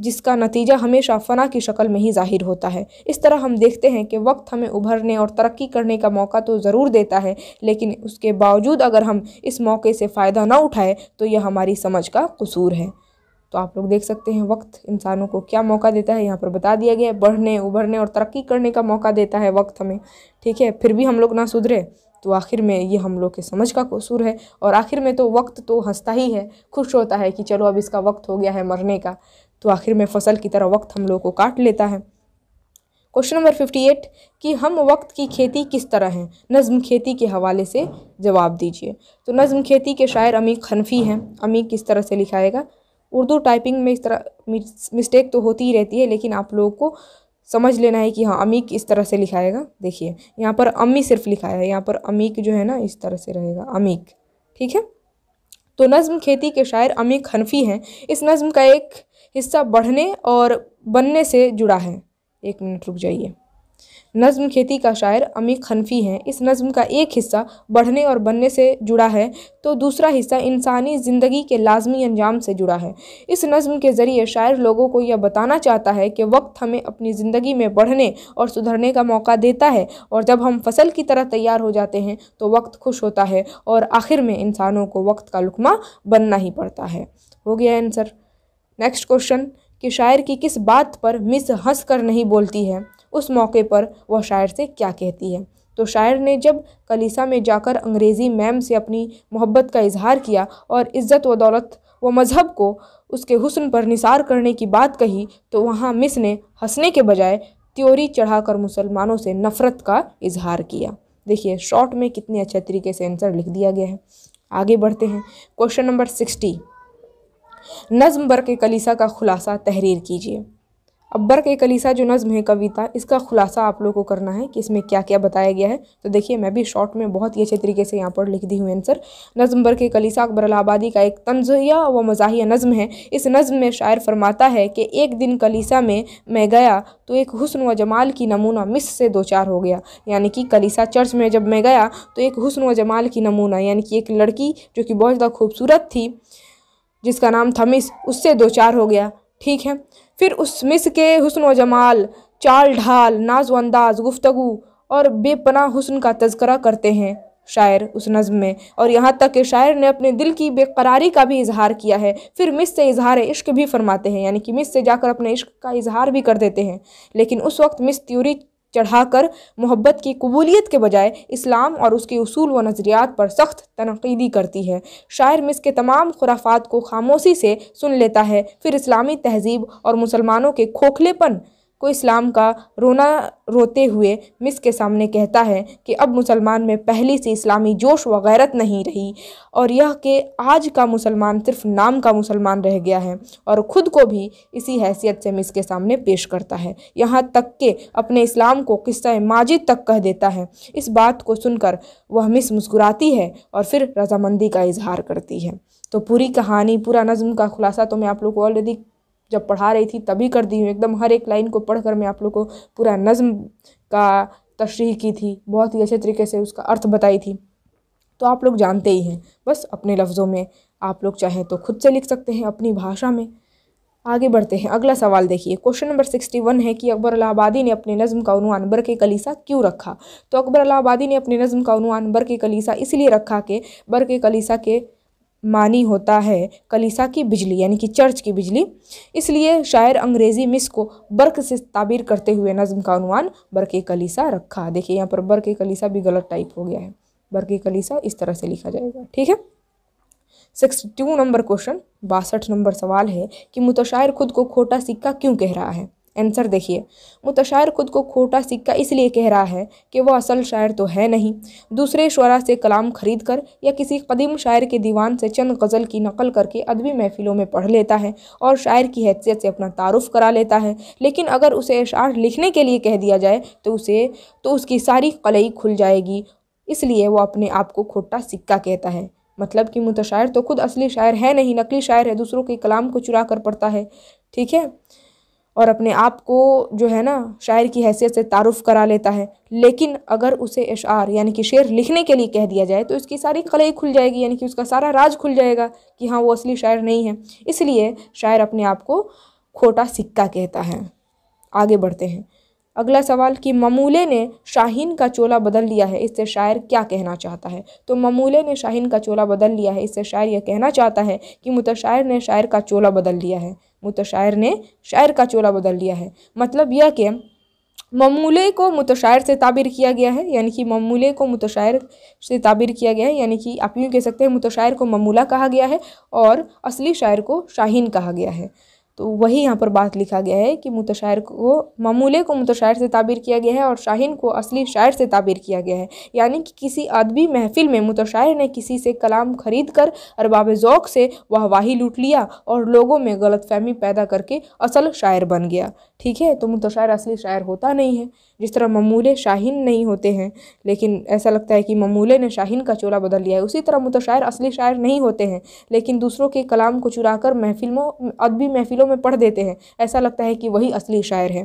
जिसका नतीजा हमेशा फ़ना की शक्ल में ही जाहिर होता है इस तरह हम देखते हैं कि वक्त हमें उभरने और तरक्की करने का मौका तो ज़रूर देता है लेकिन उसके बावजूद अगर हम इस मौके से फ़ायदा ना उठाए तो यह हमारी समझ का कसूर है तो आप लोग देख सकते हैं वक्त इंसानों को क्या मौका देता है यहाँ पर बता दिया गया है बढ़ने उभरने और तरक्की करने का मौका देता है वक्त हमें ठीक है फिर भी हम लोग ना सुधरे तो आखिर में ये हम लोग के समझ का कसूर है और आखिर में तो वक्त तो हंसता ही है खुश होता है कि चलो अब इसका वक्त हो गया है मरने का तो आखिर में फसल की तरह वक्त हम लोग को काट लेता है क्वेश्चन नंबर फिफ्टी एट कि हम वक्त की खेती किस तरह हैं नज़म खेती के हवाले से जवाब दीजिए तो नज़म खेती के शायर अमी खनफी हैं अमी किस तरह से लिखाएगा उर्दू टाइपिंग में इस तरह मिस्टेक तो होती ही रहती है लेकिन आप लोगों को समझ लेना है कि हाँ अमीक इस तरह से लिखाएगा देखिए यहाँ पर अम्मी सिर्फ लिखा है यहाँ पर अमीक जो है ना इस तरह से रहेगा अमीक ठीक है तो नज़म खेती के शायर अमीक हनफी हैं इस नज़म का एक हिस्सा बढ़ने और बनने से जुड़ा है एक मिनट रुक जाइए नज्म खेती का शायर अमी खनफी हैं इस नज्म का एक हिस्सा बढ़ने और बनने से जुड़ा है तो दूसरा हिस्सा इंसानी ज़िंदगी के लाजमी अंजाम से जुड़ा है इस नज़म के ज़रिए शायर लोगों को यह बताना चाहता है कि वक्त हमें अपनी ज़िंदगी में बढ़ने और सुधरने का मौका देता है और जब हम फसल की तरह तैयार हो जाते हैं तो वक्त खुश होता है और आखिर में इंसानों को वक्त का लुकमा बनना ही पड़ता है हो गया आंसर नेक्स्ट क्वेश्चन कि शायर की किस बात पर मिस हंस कर नहीं बोलती है उस मौके पर वह शायर से क्या कहती है तो शायर ने जब कलीसा में जाकर अंग्रेज़ी मैम से अपनी मोहब्बत का इजहार किया और इज़्ज़त व दौलत व मज़हब को उसके हुसन पर निसार करने की बात कही तो वहाँ मिस ने हंसने के बजाय त्योरी चढ़ाकर मुसलमानों से नफ़रत का इजहार किया देखिए शॉर्ट में कितने अच्छे तरीके से आंसर लिख दिया गया है आगे बढ़ते हैं क्वेश्चन नंबर सिक्सटी नज़म बर के कलीसा का खुलासा तहरीर कीजिए अब्बर के कलीसा जो नज़म है कविता इसका खुलासा आप लोगों को करना है कि इसमें क्या क्या बताया गया है तो देखिए मैं भी शॉर्ट में बहुत ही अच्छे तरीके से यहाँ पर लिख दी हूँ आंसर नज़म बर के कलीसा अकबर आबादी का एक तंजिया व मजाहिया नज़म है इस नज़म में शायर फरमाता है कि एक दिन कलीसा में मैं गया तो एक हुसन व जमाल की नमूना मिस से दो चार हो गया यानी कि कलीसा चर्च में जब मैं गया तो एक हुसन व जमाल की नमूना यानी कि एक लड़की जो कि बहुत ज़्यादा खूबसूरत थी जिसका नाम था मिस उससे दो चार हो गया ठीक है फिर उस मिस के हुसन व जमाल चाल ढाल नाज व अंदाज गुफ्तगु और बेपना हुसन का तस्करा करते हैं शायर उस नज़म में और यहाँ तक कि शायर ने अपने दिल की बेकरारी का भी इजहार किया है फिर मिस से इजहार इश्क भी फरमाते हैं यानी कि मिस से जाकर अपने इश्क का इजहार भी कर देते हैं लेकिन उस वक्त मिस त्यूरी चढ़ाकर मोहब्बत की कबूलियत के बजाय इस्लाम और उसके असूल व नज़रियात पर सख्त तनकीदी करती है शायर मिस के तमाम खुराफात को खामोशी से सुन लेता है फिर इस्लामी तहजीब और मुसलमानों के खोखलेपन को इस्लाम का रोना रोते हुए मिस के सामने कहता है कि अब मुसलमान में पहली सी इस्लामी जोश व गैरत नहीं रही और यह कि आज का मुसलमान सिर्फ नाम का मुसलमान रह गया है और ख़ुद को भी इसी हैसियत से मिस के सामने पेश करता है यहाँ तक के अपने इस्लाम को किस्सा माजिद तक कह देता है इस बात को सुनकर वह मिस मुस्कुराती है और फिर रजामंदी का इजहार करती है तो पूरी कहानी पूरा नज़म का खुलासा तो मैं आप लोग को ऑलरेडी जब पढ़ा रही थी तभी कर दी हूँ एकदम हर एक लाइन को पढ़ कर मैं आप लोग को पूरा नज़म का तशरी की थी बहुत ही अच्छे तरीके से उसका अर्थ बताई थी तो आप लोग जानते ही हैं बस अपने लफ्ज़ों में आप लोग चाहें तो खुद से लिख सकते हैं अपनी भाषा में आगे बढ़ते हैं अगला सवाल देखिए क्वेश्चन नंबर सिक्सटी वन है कि अकबर अलाहाबादी ने अपने नज़म का उनवान बर के कलीसा क्यों रखा तो अकबर अलाहाबादी ने अपने नज़म का उनवान बर के कलीसा इसलिए रखा कि बर के कलीसा के मानी होता है कलीसा की बिजली यानी कि चर्च की बिजली इसलिए शायर अंग्रेज़ी मिस को बर्क से ताबीर करते हुए नज्म का अनुमान बर्क कलीसा रखा देखिए यहाँ पर बर्क कलीसा भी गलत टाइप हो गया है बर्क कलीसा इस तरह से लिखा जाएगा ठीक है सिक्सटी टू नंबर क्वेश्चन बासठ नंबर सवाल है कि मुतशायर खुद को खोटा सिक्का क्यों कह रहा है आंसर देखिए मुतशायर खुद को खोटा सिक्का इसलिए कह रहा है कि वह असल शायर तो है नहीं दूसरे शुरा से कलाम खरीद कर या किसी कदीम शायर के दीवान से चंद गज़ल की नकल करके अदबी महफिलों में पढ़ लेता है और शायर की हैसियत से अपना तारुफ करा लेता है लेकिन अगर उसे अशार लिखने के लिए कह दिया जाए तो उसे तो उसकी सारी कलई खुल जाएगी इसलिए वो अपने आप को खोटा सिक्का कहता है मतलब कि मुतशायर तो खुद असली शायर है नहीं नकली शायर है दूसरों के कलाम को चुरा कर पढ़ता है ठीक है और अपने आप को जो है ना शायर की हैसियत से तारुफ़ करा लेता है लेकिन अगर उसे इशार यानी कि शेर लिखने के लिए कह दिया जाए तो इसकी सारी कलई खुल जाएगी यानी कि उसका सारा राज खुल जाएगा कि हाँ वो असली शायर नहीं है इसलिए शायर अपने आप को खोटा सिक्का कहता है आगे बढ़ते हैं अगला सवाल कि ममूले ने शाहीन का चोला बदल लिया है इससे शायर क्या कहना चाहता है तो ममूले ने शाहीन का चोला बदल लिया है इससे शायर यह कहना चाहता है कि मुतशायर ने शायर का चोला बदल लिया है मुतशायर ने शायर का चोला बदल लिया है मतलब यह कि ममूले को मुतशायर से ताबिर किया गया है यानी कि ममूले को मुतशायर से ताबिर किया गया है यानी कि आप यूँ कह सकते हैं मुतशायर को ममूला कहा गया है और असली शायर को शाहीन कहा गया है तो वही यहाँ पर बात लिखा गया है कि मुतशायर को मामूले को मुतशायर से ताबीर किया गया है और शाहीन को असली शायर से ताबीर किया गया है यानी कि किसी अदबी महफिल में मुतशायर ने किसी से कलाम खरीद कर अरबाब ज़ौक से वाही लूट लिया और लोगों में गलतफहमी पैदा करके असल शायर बन गया ठीक है तो मुतशायर असली शायर होता नहीं है जिस तरह ममूले शाहीन नहीं होते हैं लेकिन ऐसा लगता है कि ममूले ने शाहीन का चोला बदल लिया है उसी तरह मुतशायर तो असली शायर नहीं होते हैं लेकिन दूसरों के कलाम को चुरा कर महफिलों अदबी महफिलों में पढ़ देते हैं ऐसा लगता है कि वही असली शायर है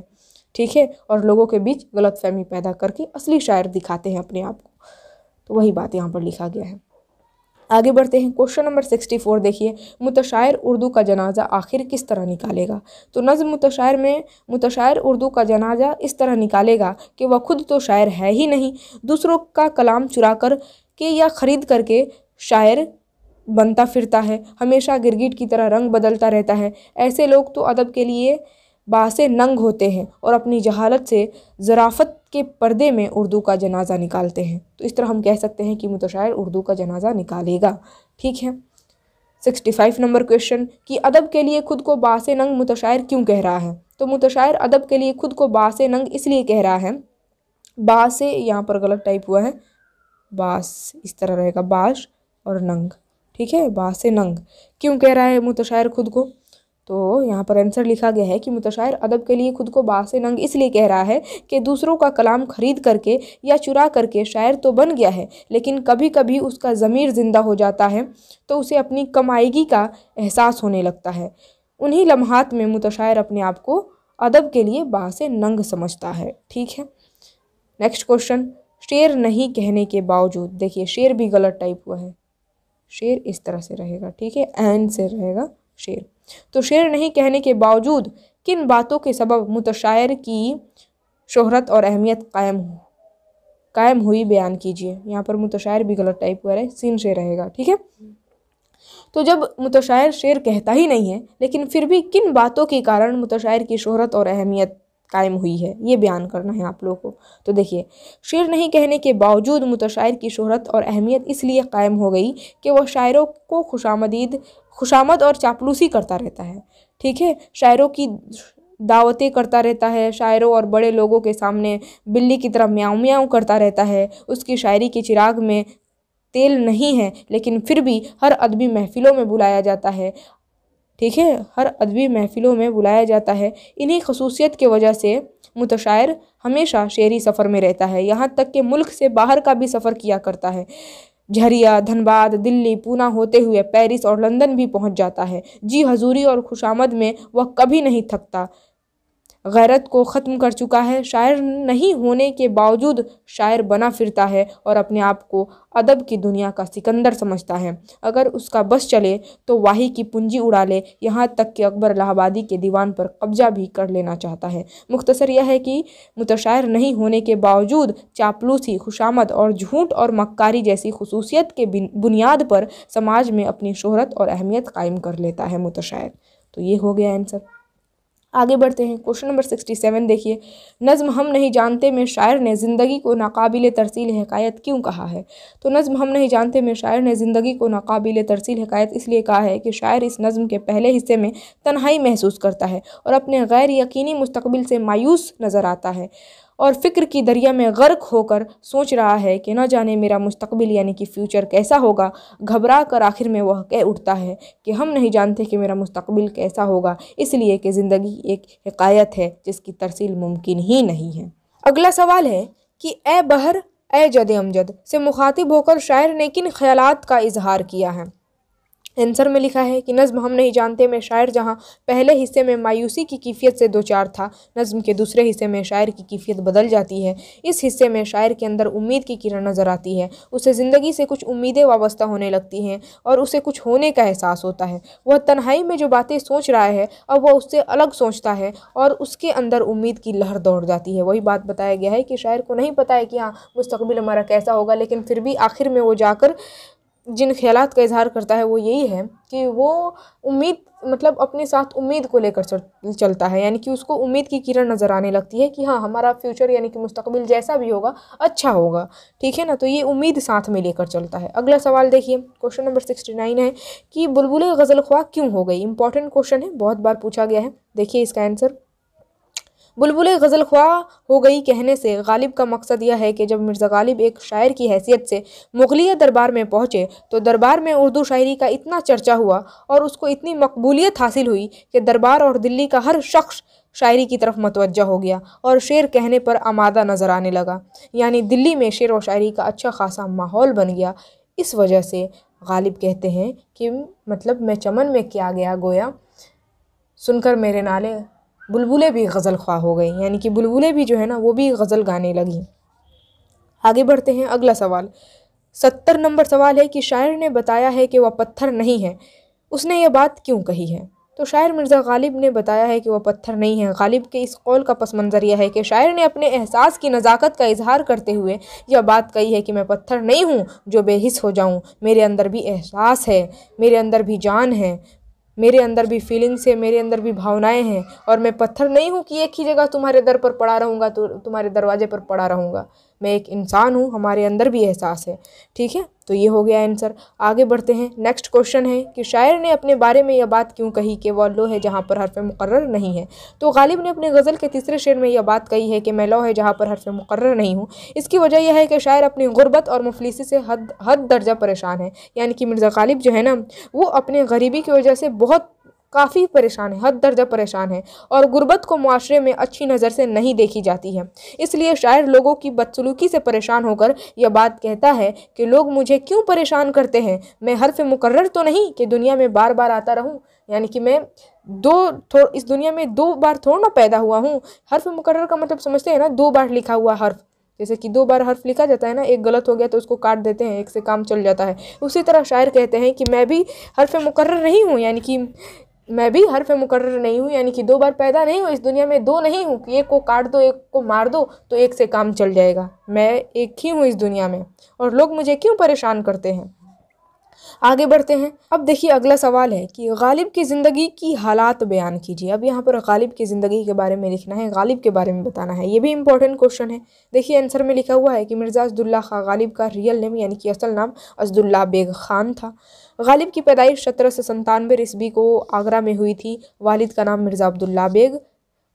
ठीक है और लोगों के बीच गलतफहमी पैदा करके असली शायर दिखाते हैं अपने आप को तो वही बात यहाँ पर लिखा गया है आगे बढ़ते हैं क्वेश्चन नंबर सिक्सटी फोर देखिए मुतशायर उर्दू का जनाजा आखिर किस तरह निकालेगा तो नज़म मुतशायर में मुतशायर उर्दू का जनाजा इस तरह निकालेगा कि वह खुद तो शायर है ही नहीं दूसरों का कलाम चुरा कर के या ख़रीद करके शायर बनता फिरता है हमेशा गिरगिट की तरह रंग बदलता रहता है ऐसे लोग तो अदब के लिए बासे नंग होते हैं और अपनी जहालत से ज़राफ़त के पर्दे में उर्दू का जनाजा निकालते हैं तो इस तरह हम कह सकते हैं कि मुतशायर उर्दू का जनाजा निकालेगा ठीक है सिक्सटी फाइव नंबर क्वेश्चन कि अदब के लिए खुद को बास नंग मुतशायर क्यों कह रहा है तो मुतशायर अदब के लिए खुद को बास नंग इसलिए कह रहा है बास यहाँ पर गलत टाइप हुआ है बास इस तरह रहेगा बाश और नंग ठीक है बास नंग क्यों कह रहा है मुतशायर खुद को तो यहाँ पर आंसर लिखा गया है कि मुतशायर अदब के लिए खुद को बास नंग इसलिए कह रहा है कि दूसरों का कलाम खरीद करके या चुरा करके शायर तो बन गया है लेकिन कभी कभी उसका ज़मीर ज़िंदा हो जाता है तो उसे अपनी कमाईगी का एहसास होने लगता है उन्हीं लम्हात में मुतशायर अपने आप को अदब के लिए बास नंग समझता है ठीक है नेक्स्ट क्वेश्चन शेर नहीं कहने के बावजूद देखिए शेर भी गलत टाइप हुआ है शेर इस तरह से रहेगा ठीक है एन से रहेगा शेर तो शेर नहीं कहने के बावजूद किन बातों के सबब मुतशायर की शोहरत और अहमियत कायम हो कायम हुई बयान कीजिए यहाँ पर मुतशायर भी गलत टाइप हुआ है सीन शेर रहेगा ठीक है तो जब मुतशायर शेर कहता ही नहीं है लेकिन फिर भी किन बातों के कारण मुतशायर की शोहरत और अहमियत कायम हुई है ये बयान करना है आप लोगों को तो देखिए शेर नहीं कहने के बावजूद मुतशायर की शहरत और अहमियत इसलिए कायम हो गई कि वह शायरों को खुशामदीद खुशामद और चापलूसी करता रहता है ठीक है शायरों की दावतें करता रहता है शायरों और बड़े लोगों के सामने बिल्ली की तरह म्याऊ म्याऊ करता रहता है उसकी शायरी के चिराग में तेल नहीं है लेकिन फिर भी हर अदबी महफिलों में बुलाया जाता है ठीक है हर अदबी महफिलों में बुलाया जाता है इन्हीं खसूसियत की वजह से मुतशायर हमेशा शेरी सफ़र में रहता है यहाँ तक कि मुल्क से बाहर का भी सफ़र किया करता है झरिया धनबाद दिल्ली पूना होते हुए पेरिस और लंदन भी पहुंच जाता है जी हजूरी और खुशामद में वह कभी नहीं थकता गैरत को ख़त्म कर चुका है शायर नहीं होने के बावजूद शायर बना फिरता है और अपने आप को अदब की दुनिया का सिकंदर समझता है अगर उसका बस चले तो वाही की पूंजी उड़ा ले यहाँ तक कि अकबर इलाहाबादी के दीवान पर कब्जा भी कर लेना चाहता है मुख्तसर यह है कि मुतशायर नहीं होने के बावजूद चापलूसी खुशामद और झूठ और मक्कारी जैसी खसूसियत के बुनियाद पर समाज में अपनी शोहरत और अहमियत कायम कर लेता है मुतशायर तो ये हो गया आंसर आगे बढ़ते हैं क्वेश्चन नंबर सिक्सटी सेवन देखिए नज़म हम नहीं जानते में शायर ने ज़िंदगी को नाकाबिल तरसील हकायत क्यों कहा है तो नज़म हम नहीं जानते में शायर ने ज़िंदगी को नाकाबिल तरसील हकायत इसलिए कहा है कि शायर इस नज़म के पहले हिस्से में तन्हाई महसूस करता है और अपने गैर यकीनी मुस्तबिल से मायूस नज़र आता है और फ़िक्र की दरिया में गर्क होकर सोच रहा है कि न जाने मेरा मुस्तबिल यानी कि फ़्यूचर कैसा होगा घबरा कर आखिर में वह कह उठता है कि हम नहीं जानते कि मेरा मुस्तबिल कैसा होगा इसलिए कि ज़िंदगी एक हकायत है जिसकी तरसील मुमकिन ही नहीं है अगला सवाल है कि ए बहर ए जद अमजद से मुखातिब होकर शायर ने किन ख्याल का इजहार किया है एंसर में लिखा है कि नज़म हम नहीं जानते में शायर जहाँ पहले हिस्से में मायूसी की कैफियत से दो चार था नज़म के दूसरे हिस्से में शायर की कैफियत बदल जाती है इस हिस्से में शायर के अंदर उम्मीद की किरण नज़र आती है उसे ज़िंदगी से कुछ उम्मीदें वाबस्ता होने लगती हैं और उसे कुछ होने का एहसास होता है वह तन्हाई में जो बातें सोच रहा है अब वह उससे अलग सोचता है और उसके अंदर उम्मीद की लहर दौड़ जाती है वही बात बताया गया है कि शायर को नहीं पता है कि हाँ मुस्तबिल हमारा कैसा होगा लेकिन फिर भी आखिर में वो जाकर जिन ख्याल का इजहार करता है वो यही है कि वो उम्मीद मतलब अपने साथ उम्मीद को लेकर चलता है यानी कि उसको उम्मीद की किरण नज़र आने लगती है कि हाँ हमारा फ्यूचर यानी कि मुस्तकबिल जैसा भी होगा अच्छा होगा ठीक है ना तो ये उम्मीद साथ में लेकर चलता है अगला सवाल देखिए क्वेश्चन नंबर सिक्सटी नाइन है कि बुलबुल गज़ल ख्वा क्यों हो गई इंपॉर्टेंट क्वेश्चन है बहुत बार पूछा गया है देखिए इसका आंसर बुलबुल गजल ख्वा हो गई कहने से गालिब का मकसद यह है कि जब मिर्ज़ा गालिब एक शायर की हैसियत से मुगलिया दरबार में पहुँचे तो दरबार में उर्दू शायरी का इतना चर्चा हुआ और उसको इतनी मकबूलियत हासिल हुई कि दरबार और दिल्ली का हर शख्स शायरी की तरफ मतवजा हो गया और शेर कहने पर आमादा नज़र आने लगा यानी दिल्ली में शेर और शायरी का अच्छा खासा माहौल बन गया इस वजह से गालिब कहते हैं कि मतलब मैं चमन में क्या गया गोया सुनकर मेरे नाले बुलबुलें भी गज़ल ख्वा हो गई यानी कि बुलबुलें भी जो है ना वो भी गज़ल गाने लगी आगे बढ़ते हैं अगला सवाल सत्तर नंबर सवाल है कि शायर ने बताया है कि वह पत्थर नहीं है उसने यह बात क्यों कही है तो शायर मिर्ज़ा गालिब ने बताया है कि वह पत्थर नहीं है गालिब के इस कौल का पस मंज़र यह है कि शायर ने अपने एहसास की नज़ाकत का इजहार करते हुए यह बात कही है कि मैं पत्थर नहीं हूँ जो बेहिस हो जाऊँ मेरे अंदर भी एहसास है मेरे अंदर भी जान है मेरे अंदर भी फीलिंग्स है मेरे अंदर भी भावनाएं हैं और मैं पत्थर नहीं हूँ कि एक ही जगह तुम्हारे दर पर पड़ा रहूँगा तो तुम्हारे दरवाजे पर पड़ा रहूँगा मैं एक इंसान हूँ हमारे अंदर भी एहसास है ठीक है तो ये हो गया आंसर आगे बढ़ते हैं नेक्स्ट क्वेश्चन है कि शायर ने अपने बारे में यह बात क्यों कही कि वह लो है जहाँ पर हरफ मुकर्र नहीं है तो गालिब ने अपने गज़ल के तीसरे शेर में यह बात कही है कि मैं लो है जहाँ पर हरफ मुकर्र नहीं हूँ इसकी वजह यह है कि शायर अपनी गुर्बत और मुफलिसी से हद हद दर्जा परेशान है यानी कि मिर्ज़ा गालिब जो है ना वो अपने गरीबी की वजह से बहुत काफ़ी परेशान है हद दर्जा परेशान है और गुर्बत को माशरे में अच्छी नज़र से नहीं देखी जाती है इसलिए शायर लोगों की बदसलूकी से परेशान होकर यह बात कहता है कि लोग मुझे क्यों परेशान करते हैं मैं हर्फ मुकर्र तो नहीं कि दुनिया में बार बार आता रहूँ यानी कि मैं दो थोड़ इस दुनिया में दो बार थोड़ा ना पैदा हुआ हूँ हर्फ मुकर्र का मतलब समझते हैं ना दो बार लिखा हुआ हर्फ जैसे कि दो बार हर्फ लिखा जाता है ना एक गलत हो गया तो उसको काट देते हैं एक से काम चल जाता है उसी तरह शायर कहते हैं कि मैं भी हर्फ मुकर्र नहीं हूँ यानी कि मैं भी हर फे मुकर नहीं हूँ यानी कि दो बार पैदा नहीं हूँ इस दुनिया में दो नहीं हूँ कि एक को काट दो एक को मार दो तो एक से काम चल जाएगा मैं एक ही हूँ इस दुनिया में और लोग मुझे क्यों परेशान करते हैं आगे बढ़ते हैं अब देखिए अगला सवाल है कि गालिब की ज़िंदगी की हालात बयान कीजिए अब यहाँ पर गालिब की ज़िंदगी के बारे में लिखना है गालिब के बारे में बताना है ये भी इंपॉर्टेंट क्वेश्चन है देखिए आंसर में लिखा हुआ है कि मिर्ज़ा असदुल्ला खां गालिब का रियल नेम यानी कि असल नाम असदुल्ला बेग खान था गालिब की पैदाइश सत्रह सौ संतानवे ईस्वी को आगरा में हुई थी वालिद का नाम मिर्ज़ा अब्दुल्ला बेग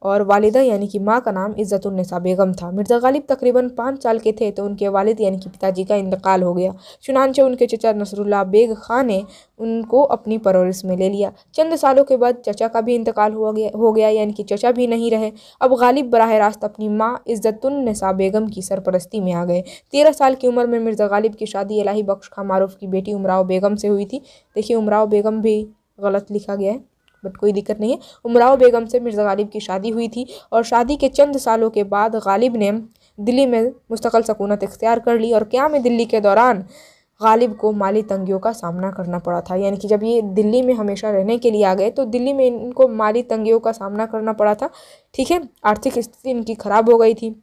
और वालिदा यानी कि माँ का नाम इज़्ज़तुलनसा बेगम था मिर्ज़ा गालिब तकरीबन पाँच साल के थे तो उनके वालिद यानी कि पिताजी का इंतकाल हो गया चुनानचे उनके चचा नसरुल्ला बेग खां ने उनको अपनी परवरिश में ले लिया चंद सालों के बाद चचा का भी इंतकाल हुआ गया हो गया यानी कि चचा भी नहीं रहे अब गालिब बरह रास्त अपनी माँ इज़्ज़तुलनसा बेगम की सरपरस्ती में आ गए तेरह साल की उम्र में मिर्ज़ा गालिब की शादी इलाही बख्श खां मारूफ की बेटी उमराव बेगम से हुई थी देखिए उमराव बेगम भी गलत लिखा गया है बट कोई दिक्कत नहीं है उमराव बेगम से मिर्ज़ा गालिब की शादी हुई थी और शादी के चंद सालों के बाद गालिब ने दिल्ली में मुस्तकल सकूनत इख्तियार कर ली और क्या में दिल्ली के दौरान गालिब को माली तंगियों का सामना करना पड़ा था यानी कि जब ये दिल्ली में हमेशा रहने के लिए आ गए तो दिल्ली में इनको माली तंगियों का सामना करना पड़ा था ठीक है आर्थिक स्थिति इनकी ख़राब हो गई थी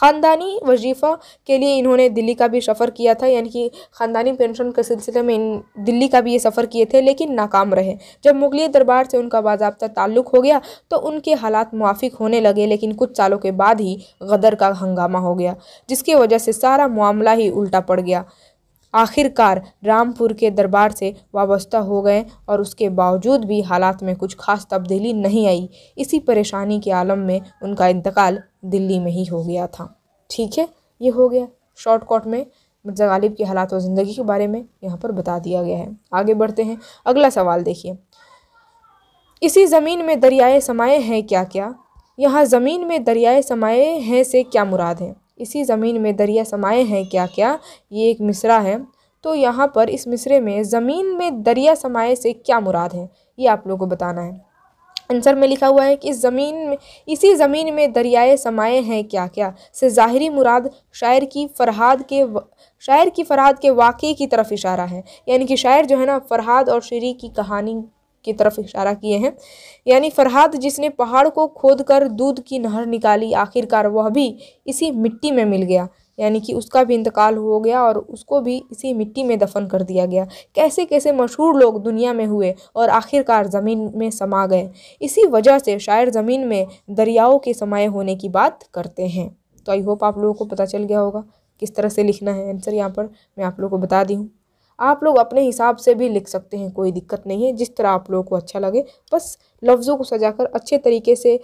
ख़ानदानी वजीफ़ा के लिए इन्होंने दिल्ली का भी सफ़र किया था यानी कि ख़ानदानी पेंशन के सिलसिले में इन दिल्ली का भी ये सफ़र किए थे लेकिन नाकाम रहे जब मुगलिया दरबार से उनका बाबा ताल्लुक़ हो गया तो उनके हालात मुआफ़ होने लगे लेकिन कुछ सालों के बाद ही गदर का हंगामा हो गया जिसकी वजह से सारा मामला ही उल्टा पड़ गया आखिरकार रामपुर के दरबार से वाबस्ता हो गए और उसके बावजूद भी हालात में कुछ खास तब्दीली नहीं आई इसी परेशानी के आलम में उनका इंतकाल दिल्ली में ही हो गया था ठीक है ये हो गया शॉर्टकट में मिर्ज़ा गालिब के हालात और ज़िंदगी के बारे में यहाँ पर बता दिया गया है आगे बढ़ते हैं अगला सवाल देखिए इसी ज़मीन में दरियाए समाए हैं क्या क्या यहाँ ज़मीन में दरियाए समाए हैं से क्या मुराद है इसी ज़मीन में दरिया समाए हैं क्या क्या ये एक मिसरा है तो यहाँ पर इस मिसरे में ज़मीन में दरिया समाए से क्या मुराद है ये आप लोगों को बताना है आंसर में लिखा हुआ है कि इस ज़मीन में इसी ज़मीन में दरियाए समाए हैं क्या क्या से ज़ाहरी मुराद शायर की फरहाद के शायर की फरहाद के वाक़े की तरफ इशारा है यानी कि शायर जो है ना फरहाद और शरीर की कहानी की तरफ इशारा किए हैं यानी फरहाद जिसने पहाड़ को खोद कर दूध की नहर निकाली आखिरकार वह भी इसी मिट्टी में मिल गया यानी कि उसका भी इंतकाल हो गया और उसको भी इसी मिट्टी में दफन कर दिया गया कैसे कैसे मशहूर लोग दुनिया में हुए और आखिरकार ज़मीन में समा गए इसी वजह से शायर ज़मीन में दरियाओं के समाये होने की बात करते हैं तो आई होप आप लोगों को पता चल गया होगा किस तरह से लिखना है आंसर यहाँ पर मैं आप लोगों को बता दी हूँ आप लोग अपने हिसाब से भी लिख सकते हैं कोई दिक्कत नहीं है जिस तरह आप लोगों को अच्छा लगे बस लफ्ज़ों को सजा कर अच्छे तरीके से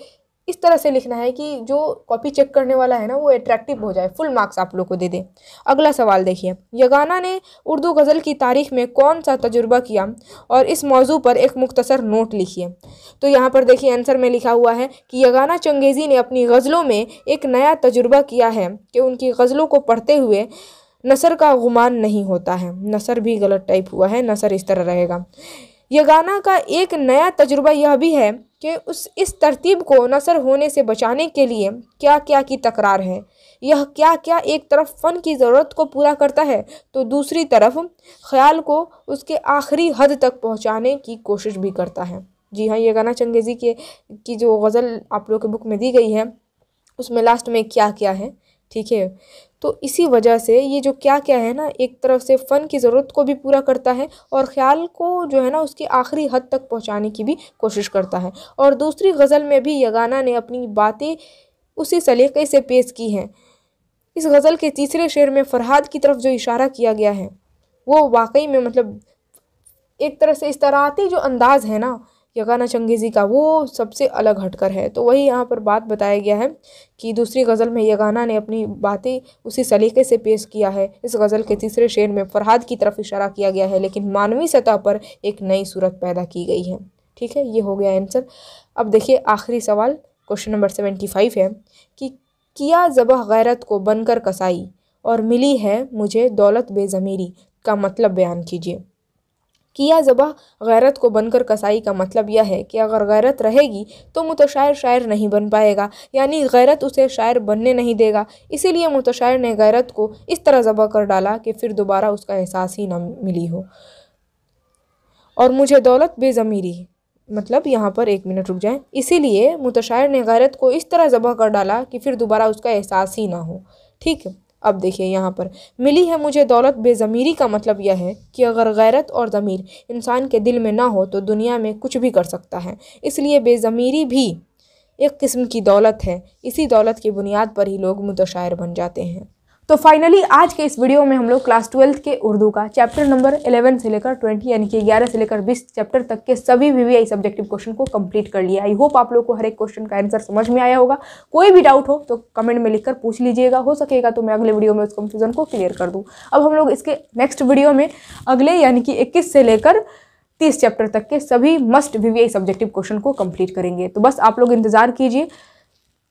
इस तरह से लिखना है कि जो कॉपी चेक करने वाला है ना वो अट्रैक्टिव हो जाए फुल मार्क्स आप लोग को दे दें अगला सवाल देखिए यगाना ने उर्दू गज़ल की तारीख में कौन सा तजुर्बा किया और इस मौजू पर एक मुख्तसर नोट लिखिए तो यहाँ पर देखिए आंसर में लिखा हुआ है कि यगाना चंगेज़ी ने अपनी गज़लों में एक नया तजुर्बा किया है कि उनकी गज़लों को पढ़ते हुए नसर का गुमान नहीं होता है नसर भी गलत टाइप हुआ है नसर इस तरह रहेगा यह गाना का एक नया तजुर्बा यह भी है कि उस इस तरतीब को नसर होने से बचाने के लिए क्या क्या की तकरार है यह क्या क्या एक तरफ फ़न की ज़रूरत को पूरा करता है तो दूसरी तरफ ख्याल को उसके आखिरी हद तक पहुंचाने की कोशिश भी करता है जी हाँ ये गाना चंगेज़ी के की जो गज़ल आप लोग के बुक में दी गई है उसमें लास्ट में क्या क्या है ठीक है तो इसी वजह से ये जो क्या क्या है ना एक तरफ से फ़न की ज़रूरत को भी पूरा करता है और ख्याल को जो है ना उसकी आखिरी हद तक पहुँचाने की भी कोशिश करता है और दूसरी गज़ल में भी यगाना ने अपनी बातें उसी सलीके से पेश की हैं इस गज़ल के तीसरे शेर में फरहाद की तरफ जो इशारा किया गया है वो वाकई में मतलब एक तरह से इस तरह जो अंदाज़ है ना यकाना चंगेज़ी का वो सबसे अलग हटकर है तो वही यहाँ पर बात बताया गया है कि दूसरी गज़ल में यगाना ने अपनी बातें उसी सलीके से पेश किया है इस गज़ल के तीसरे शेर में फरहाद की तरफ इशारा किया गया है लेकिन मानवीय सतह पर एक नई सूरत पैदा की गई है ठीक है ये हो गया आंसर अब देखिए आखिरी सवाल क्वेश्चन नंबर सेवेंटी फाइव है कि किया जबह गैरत को बनकर कसाई और मिली है मुझे दौलत बेज़मीरी का मतलब बयान कीजिए किया ज़बह गैरत को बनकर कसाई का मतलब यह है कि अगर गैरत रहेगी तो मुतशायर शायर नहीं बन पाएगा यानी गैरत उसे शायर बनने नहीं देगा इसीलिए मुतशायर ने गैरत को इस तरह ज़बह कर डाला कि फिर दोबारा उसका एहसास ही ना मिली हो और मुझे दौलत बेज़मीरी मतलब यहाँ पर एक मिनट रुक जाए इसीलिए मुतशायर ने गैरत को इस तरह ज़बह कर डाला कि फिर दोबारा उसका एहसास ही ना हो ठीक है अब देखिए यहाँ पर मिली है मुझे दौलत बेज़मीरी का मतलब यह है कि अगर गैरत और ज़मीर इंसान के दिल में ना हो तो दुनिया में कुछ भी कर सकता है इसलिए बेज़मीरी भी एक किस्म की दौलत है इसी दौलत की बुनियाद पर ही लोग मुतशायर बन जाते हैं तो फाइनली आज के इस वीडियो में हम लोग क्लास ट्वेल्थ के उर्दू का चैप्टर नंबर 11 से लेकर 20 यानी कि 11 से लेकर 20 चैप्टर तक के सभी वी वी सब्जेक्टिव क्वेश्चन को कंप्लीट कर लिया आई होप आप लोग को हर एक क्वेश्चन का आंसर समझ में आया होगा कोई भी डाउट हो तो कमेंट में लिखकर पूछ लीजिएगा हो सकेगा तो मैं अगले वीडियो में उस कंफ्यूजन को क्लियर कर दूँ अब हम लोग इसके नेक्स्ट वीडियो में अगले यानी कि इक्कीस से लेकर तीस चैप्टर तक के सभी मस्ट वी सब्जेक्टिव क्वेश्चन को कंप्लीट करेंगे तो बस आप लोग इंतज़ार कीजिए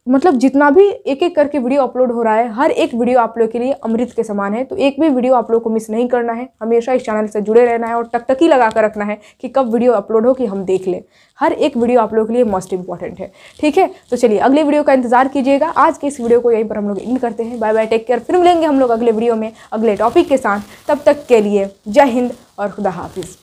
मतलब जितना भी एक एक करके वीडियो अपलोड हो रहा है हर एक वीडियो आप लोग के लिए अमृत के समान है तो एक भी वीडियो आप लोग को मिस नहीं करना है हमेशा इस चैनल से जुड़े रहना है और टकटकी लगा कर रखना है कि कब वीडियो अपलोड हो कि हम देख लें हर एक वीडियो आप लोग के लिए मोस्ट इंपॉर्टेंट है ठीक है तो चलिए अगले वीडियो का इंतजार कीजिएगा आज के इस वीडियो को यहीं पर हम लोग इन करते हैं बाय बाय टेक केयर फिर मिलेंगे हम लोग अगले वीडियो में अगले टॉपिक के साथ तब तक के लिए जय हिंद और खुदा हाफिज़